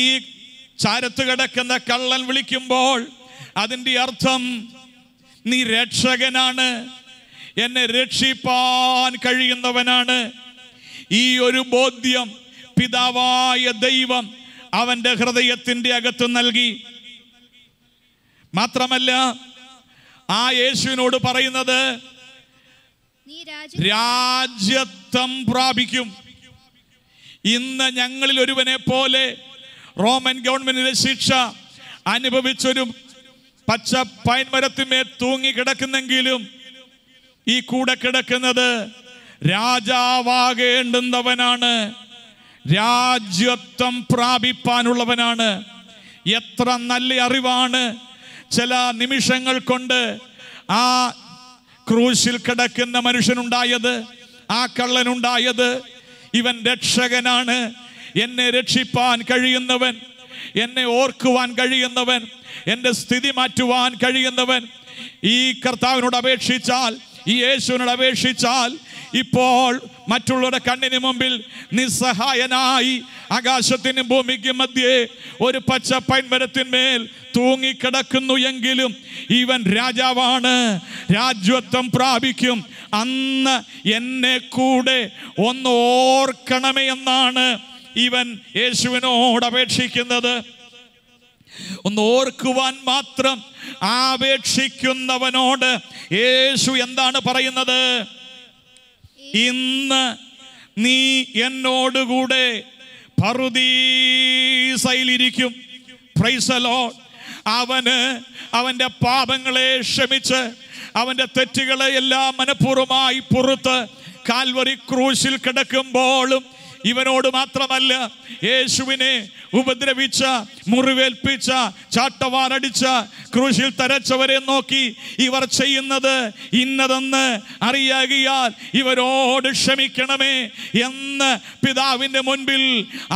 ചാരത്ത് കിടക്കുന്ന കള്ളൻ വിളിക്കുമ്പോൾ അതിന്റെ അർത്ഥം നീ രക്ഷകനാണ് എന്നെ രക്ഷിപ്പാൻ കഴിയുന്നവനാണ് ഈ ഒരു ബോധ്യം പിതാവായ ദൈവം അവൻ്റെ ഹൃദയത്തിൻ്റെ അകത്ത് നൽകി മാത്രമല്ല ആ യേശുവിനോട് പറയുന്നത് രാജ്യത്വം പ്രാപിക്കും ഇന്ന് ഞങ്ങളിൽ ഒരുവനെ പോലെ റോമൻ ഗവൺമെന്റിന്റെ ശിക്ഷ അനുഭവിച്ചൊരു പച്ച പൈൻമരത്തിന്മേൽ കിടക്കുന്നെങ്കിലും ഈ കൂടെ കിടക്കുന്നത് രാജാവാകേണ്ടുന്നവനാണ് രാജ്യത്വം പ്രാപിപ്പാനുള്ളവനാണ് എത്ര നല്ല അറിവാണ് ചില നിമിഷങ്ങൾ കൊണ്ട് ആ ക്രൂശിൽ കിടക്കുന്ന മനുഷ്യനുണ്ടായത് ആ കള്ളനുണ്ടായത് ഇവൻ രക്ഷകനാണ് എന്നെ രക്ഷിപ്പാൻ കഴിയുന്നവൻ എന്നെ ഓർക്കുവാൻ കഴിയുന്നവൻ എൻ്റെ സ്ഥിതി മാറ്റുവാൻ കഴിയുന്നവൻ ഈ കർത്താവിനോട് അപേക്ഷിച്ചാൽ ഈ യേശുവിനോട് അപേക്ഷിച്ചാൽ ഇപ്പോൾ മറ്റുള്ളവരുടെ കണ്ണിന് മുമ്പിൽ നിസ്സഹായനായി ആകാശത്തിനും ഭൂമിക്കും മധ്യേ ഒരു പച്ച പൈൻമരത്തിന്മേൽ തൂങ്ങിക്കിടക്കുന്നു എങ്കിലും ഇവൻ രാജാവാണ് രാജ്യത്വം പ്രാപിക്കും അന്ന് എന്നെ കൂടെ ഒന്ന് ഓർക്കണമേ എന്നാണ് ഇവൻ യേശുവിനോട് അപേക്ഷിക്കുന്നത് ഒന്ന് ഓർക്കുവാൻ മാത്രം ആപേക്ഷിക്കുന്നവനോട് യേശു എന്താണ് പറയുന്നത് ഇന്ന് നീ എന്നോടുകൂടെ പറുദീസയിലിരിക്കും പ്രൈസലോ അവന് അവൻ്റെ പാപങ്ങളെ ക്ഷമിച്ച് അവൻ്റെ തെറ്റുകളെ എല്ലാം മനഃപൂർവ്വമായി പുറത്ത് കാൽവറി ക്രൂശിൽ കിടക്കുമ്പോഴും ഇവനോട് മാത്രമല്ല യേശുവിനെ ഉപദ്രവിച്ച മുറിവേൽപ്പിച്ച ചാട്ടവാറടിച്ച ക്രൂശിൽ തരച്ചവരെ നോക്കി ഇവർ ചെയ്യുന്നത് ഇന്നതെന്ന് അറിയാകിയാൽ ഇവരോട് ക്ഷമിക്കണമേ എന്ന് പിതാവിൻ്റെ മുൻപിൽ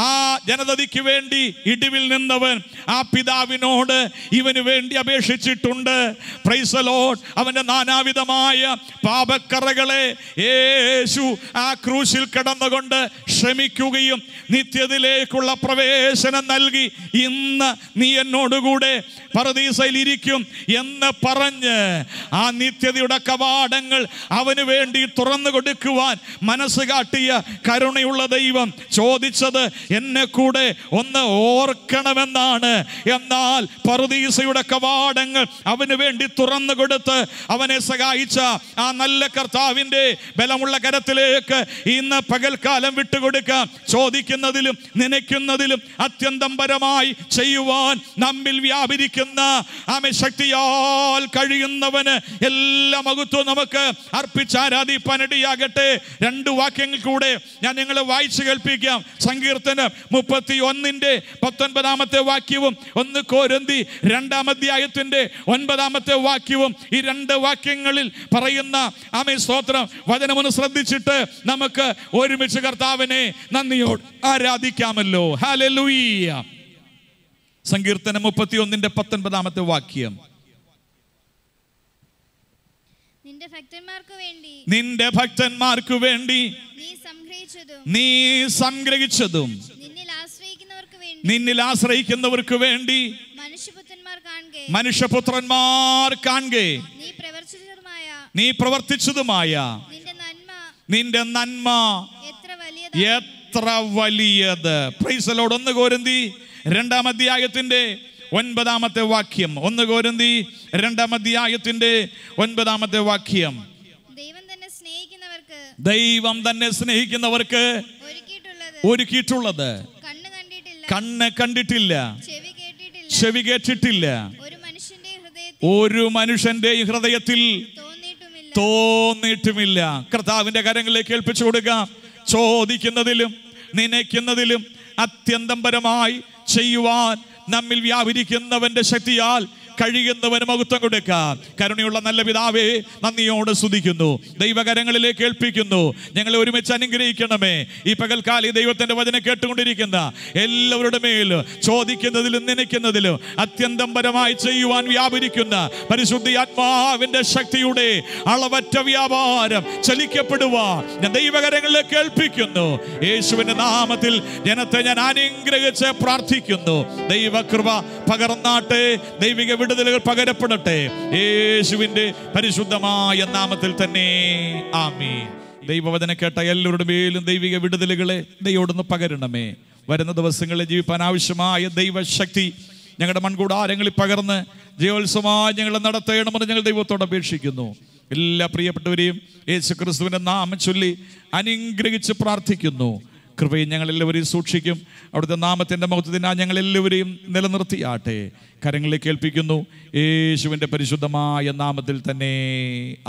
ആ ജനതയ്ക്ക് വേണ്ടി ഇടിവിൽ നിന്നവൻ ആ പിതാവിനോട് ഇവന് വേണ്ടി അപേക്ഷിച്ചിട്ടുണ്ട് പ്രൈസലോട് അവൻ്റെ നാനാവിധമായ പാപക്കറകളെ യേശു ആ ക്രൂശിൽ കിടന്നുകൊണ്ട് ക്ഷമിക്കുകയും നിത്യത്തിലേക്കുള്ള പ്രവേശ ദർശനം നൽകി ഇന്ന് നീ എന്നോടുകൂടെ പറദീസയിൽ ഇരിക്കും എന്ന് പറഞ്ഞ് ആ നിത്യതയുടെ കവാടങ്ങൾ അവന് വേണ്ടി തുറന്നു കൊടുക്കുവാൻ മനസ്സ് കാട്ടിയ കരുണയുള്ള ദൈവം ചോദിച്ചത് എന്നെ കൂടെ ഒന്ന് ഓർക്കണമെന്നാണ് എന്നാൽ പറദീസയുടെ കവാടങ്ങൾ അവന് വേണ്ടി തുറന്നു കൊടുത്ത് അവനെ സഹായിച്ച ആ നല്ല കർത്താവിൻ്റെ ബലമുള്ള കരത്തിലേക്ക് ഇന്ന് പകൽക്കാലം വിട്ടുകൊടുക്കാം ചോദിക്കുന്നതിലും നനയ്ക്കുന്നതിലും അത്യന്തംപരമായി ചെയ്യുവാൻ നമ്മിൽ വ്യാപരിക്കുന്ന ആമെ ശക്തിയാൽ കഴിയുന്നവന് എല്ലാ മകുത്വം നമുക്ക് പനടിയാകട്ടെ രണ്ട് വാക്യങ്ങൾ കൂടെ ഞാൻ നിങ്ങളെ വായിച്ചു കേൾപ്പിക്കാം സങ്കീർത്തനം മുപ്പത്തി ഒന്നിൻ്റെ പത്തൊൻപതാമത്തെ വാക്യവും ഒന്ന് കോരന്തി രണ്ടാമധ്യായത്തിൻ്റെ ഒൻപതാമത്തെ വാക്യവും ഈ രണ്ട് വാക്യങ്ങളിൽ പറയുന്ന ആമേ സ്തോത്രം വചനമൊന്ന് ശ്രദ്ധിച്ചിട്ട് നമുക്ക് ഒരുമിച്ച് കർത്താവിനെ നന്ദിയോട് ആരാധിക്കാമല്ലോ ഹാലലൂയി ഹലലൂയ സങ്കീർത്തനം മുപ്പത്തി ഒന്നിന്റെ പത്തൊൻപതാമത്തെ വാക്യം നിന്റെ ഭക്തന്മാർക്ക് വേണ്ടി നിന്റെ ഭക്തന്മാർക്ക് വേണ്ടി നീ സംഗ്രഹിച്ചതും നിന്നിൽ ആശ്രയിക്കുന്നവർക്ക് വേണ്ടി മനുഷ്യപുത്രന്മാർ കാണുകേ നീ പ്രവർത്തിച്ചതുമായ നിന്റെ നന്മ എത്ര എത്ര വലിയത് പ്രൈസലോട് ഒന്ന് കോരുന്തി രണ്ടാം അധ്യായത്തിന്റെ ഒൻപതാമത്തെ വാക്യം ഒന്ന് കോരുന്തി രണ്ടാം അധ്യായത്തിന്റെ ഒൻപതാമത്തെ വാക്യം ദൈവം തന്നെ സ്നേഹിക്കുന്നവർക്ക് ഒരുക്കിയിട്ടുള്ളത് കണ്ണ് കണ്ടിട്ടില്ല ചെവി കേട്ടിട്ടില്ല ഒരു മനുഷ്യന്റെ ഹൃദയത്തിൽ തോന്നിയിട്ടുമില്ല കർത്താവിന്റെ കാര്യങ്ങളിലേക്ക് ഏൽപ്പിച്ചു കൊടുക്കാം ചോദിക്കുന്നതിലും നനയ്ക്കുന്നതിലും അത്യന്തം പരമായി ചെയ്യുവാൻ നമ്മിൽ വ്യാപരിക്കുന്നവന്റെ ശക്തിയാൽ കഴിയുന്നവന് മഹത്വം കൊടുക്കാം കരുണയുള്ള നല്ല പിതാവേ നന്ദിയോട് സ്തുതിക്കുന്നു ദൈവകരങ്ങളിലേക്ക് ഏൽപ്പിക്കുന്നു ഞങ്ങളെ ഒരുമിച്ച് അനുഗ്രഹിക്കണമേ ഈ പകൽക്കാലി ദൈവത്തിന്റെ വചനം കേട്ടുകൊണ്ടിരിക്കുന്ന എല്ലാവരുടെ മേൽ ചോദിക്കുന്നതിലും നനയ്ക്കുന്നതിലും അത്യന്തം പരമായി ചെയ്യുവാൻ വ്യാപരിക്കുന്ന പരിശുദ്ധി ആത്മാവിന്റെ ശക്തിയുടെ അളവറ്റ വ്യാപാരം ചലിക്കപ്പെടുവാൻ ഞാൻ ദൈവകരങ്ങളിലേക്ക് കേൾപ്പിക്കുന്നു യേശുവിന്റെ നാമത്തിൽ ജനത്തെ ഞാൻ അനുഗ്രഹിച്ച് പ്രാർത്ഥിക്കുന്നു ദൈവകൃപ പകർന്നാട്ടെ ദൈവിക വിടുതലുകൾ പകരപ്പെടട്ടെ യേശുവിൻ്റെ പരിശുദ്ധമായ നാമത്തിൽ തന്നെ ആമേ ദൈവവചന കേട്ട എല്ലാവരുടെ മേലും ദൈവിക വിടുതലുകളെ ദൈവോടൊന്ന് പകരണമേ വരുന്ന ദിവസങ്ങളിൽ ജീവിപ്പാൻ ആവശ്യമായ ദൈവശക്തി ഞങ്ങളുടെ മൺകൂടാരങ്ങളിൽ പകർന്ന് ജയോത്സവമായി ഞങ്ങളെ നടത്തണമെന്ന് ഞങ്ങൾ ദൈവത്തോട് അപേക്ഷിക്കുന്നു എല്ലാ പ്രിയപ്പെട്ടവരെയും യേശു ക്രിസ്തുവിൻ്റെ നാമം ചൊല്ലി അനുഗ്രഹിച്ച് പ്രാർത്ഥിക്കുന്നു കൃപയും ഞങ്ങളെല്ലാവരെയും സൂക്ഷിക്കും അവിടുത്തെ നാമത്തിൻ്റെ മഹത്വത്തിനാ ഞങ്ങളെല്ലാവരെയും നിലനിർത്തിയാട്ടെ കരങ്ങളിൽ കേൾപ്പിക്കുന്നു യേശുവിൻ്റെ പരിശുദ്ധമായ നാമത്തിൽ തന്നെ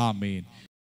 ആമേൻ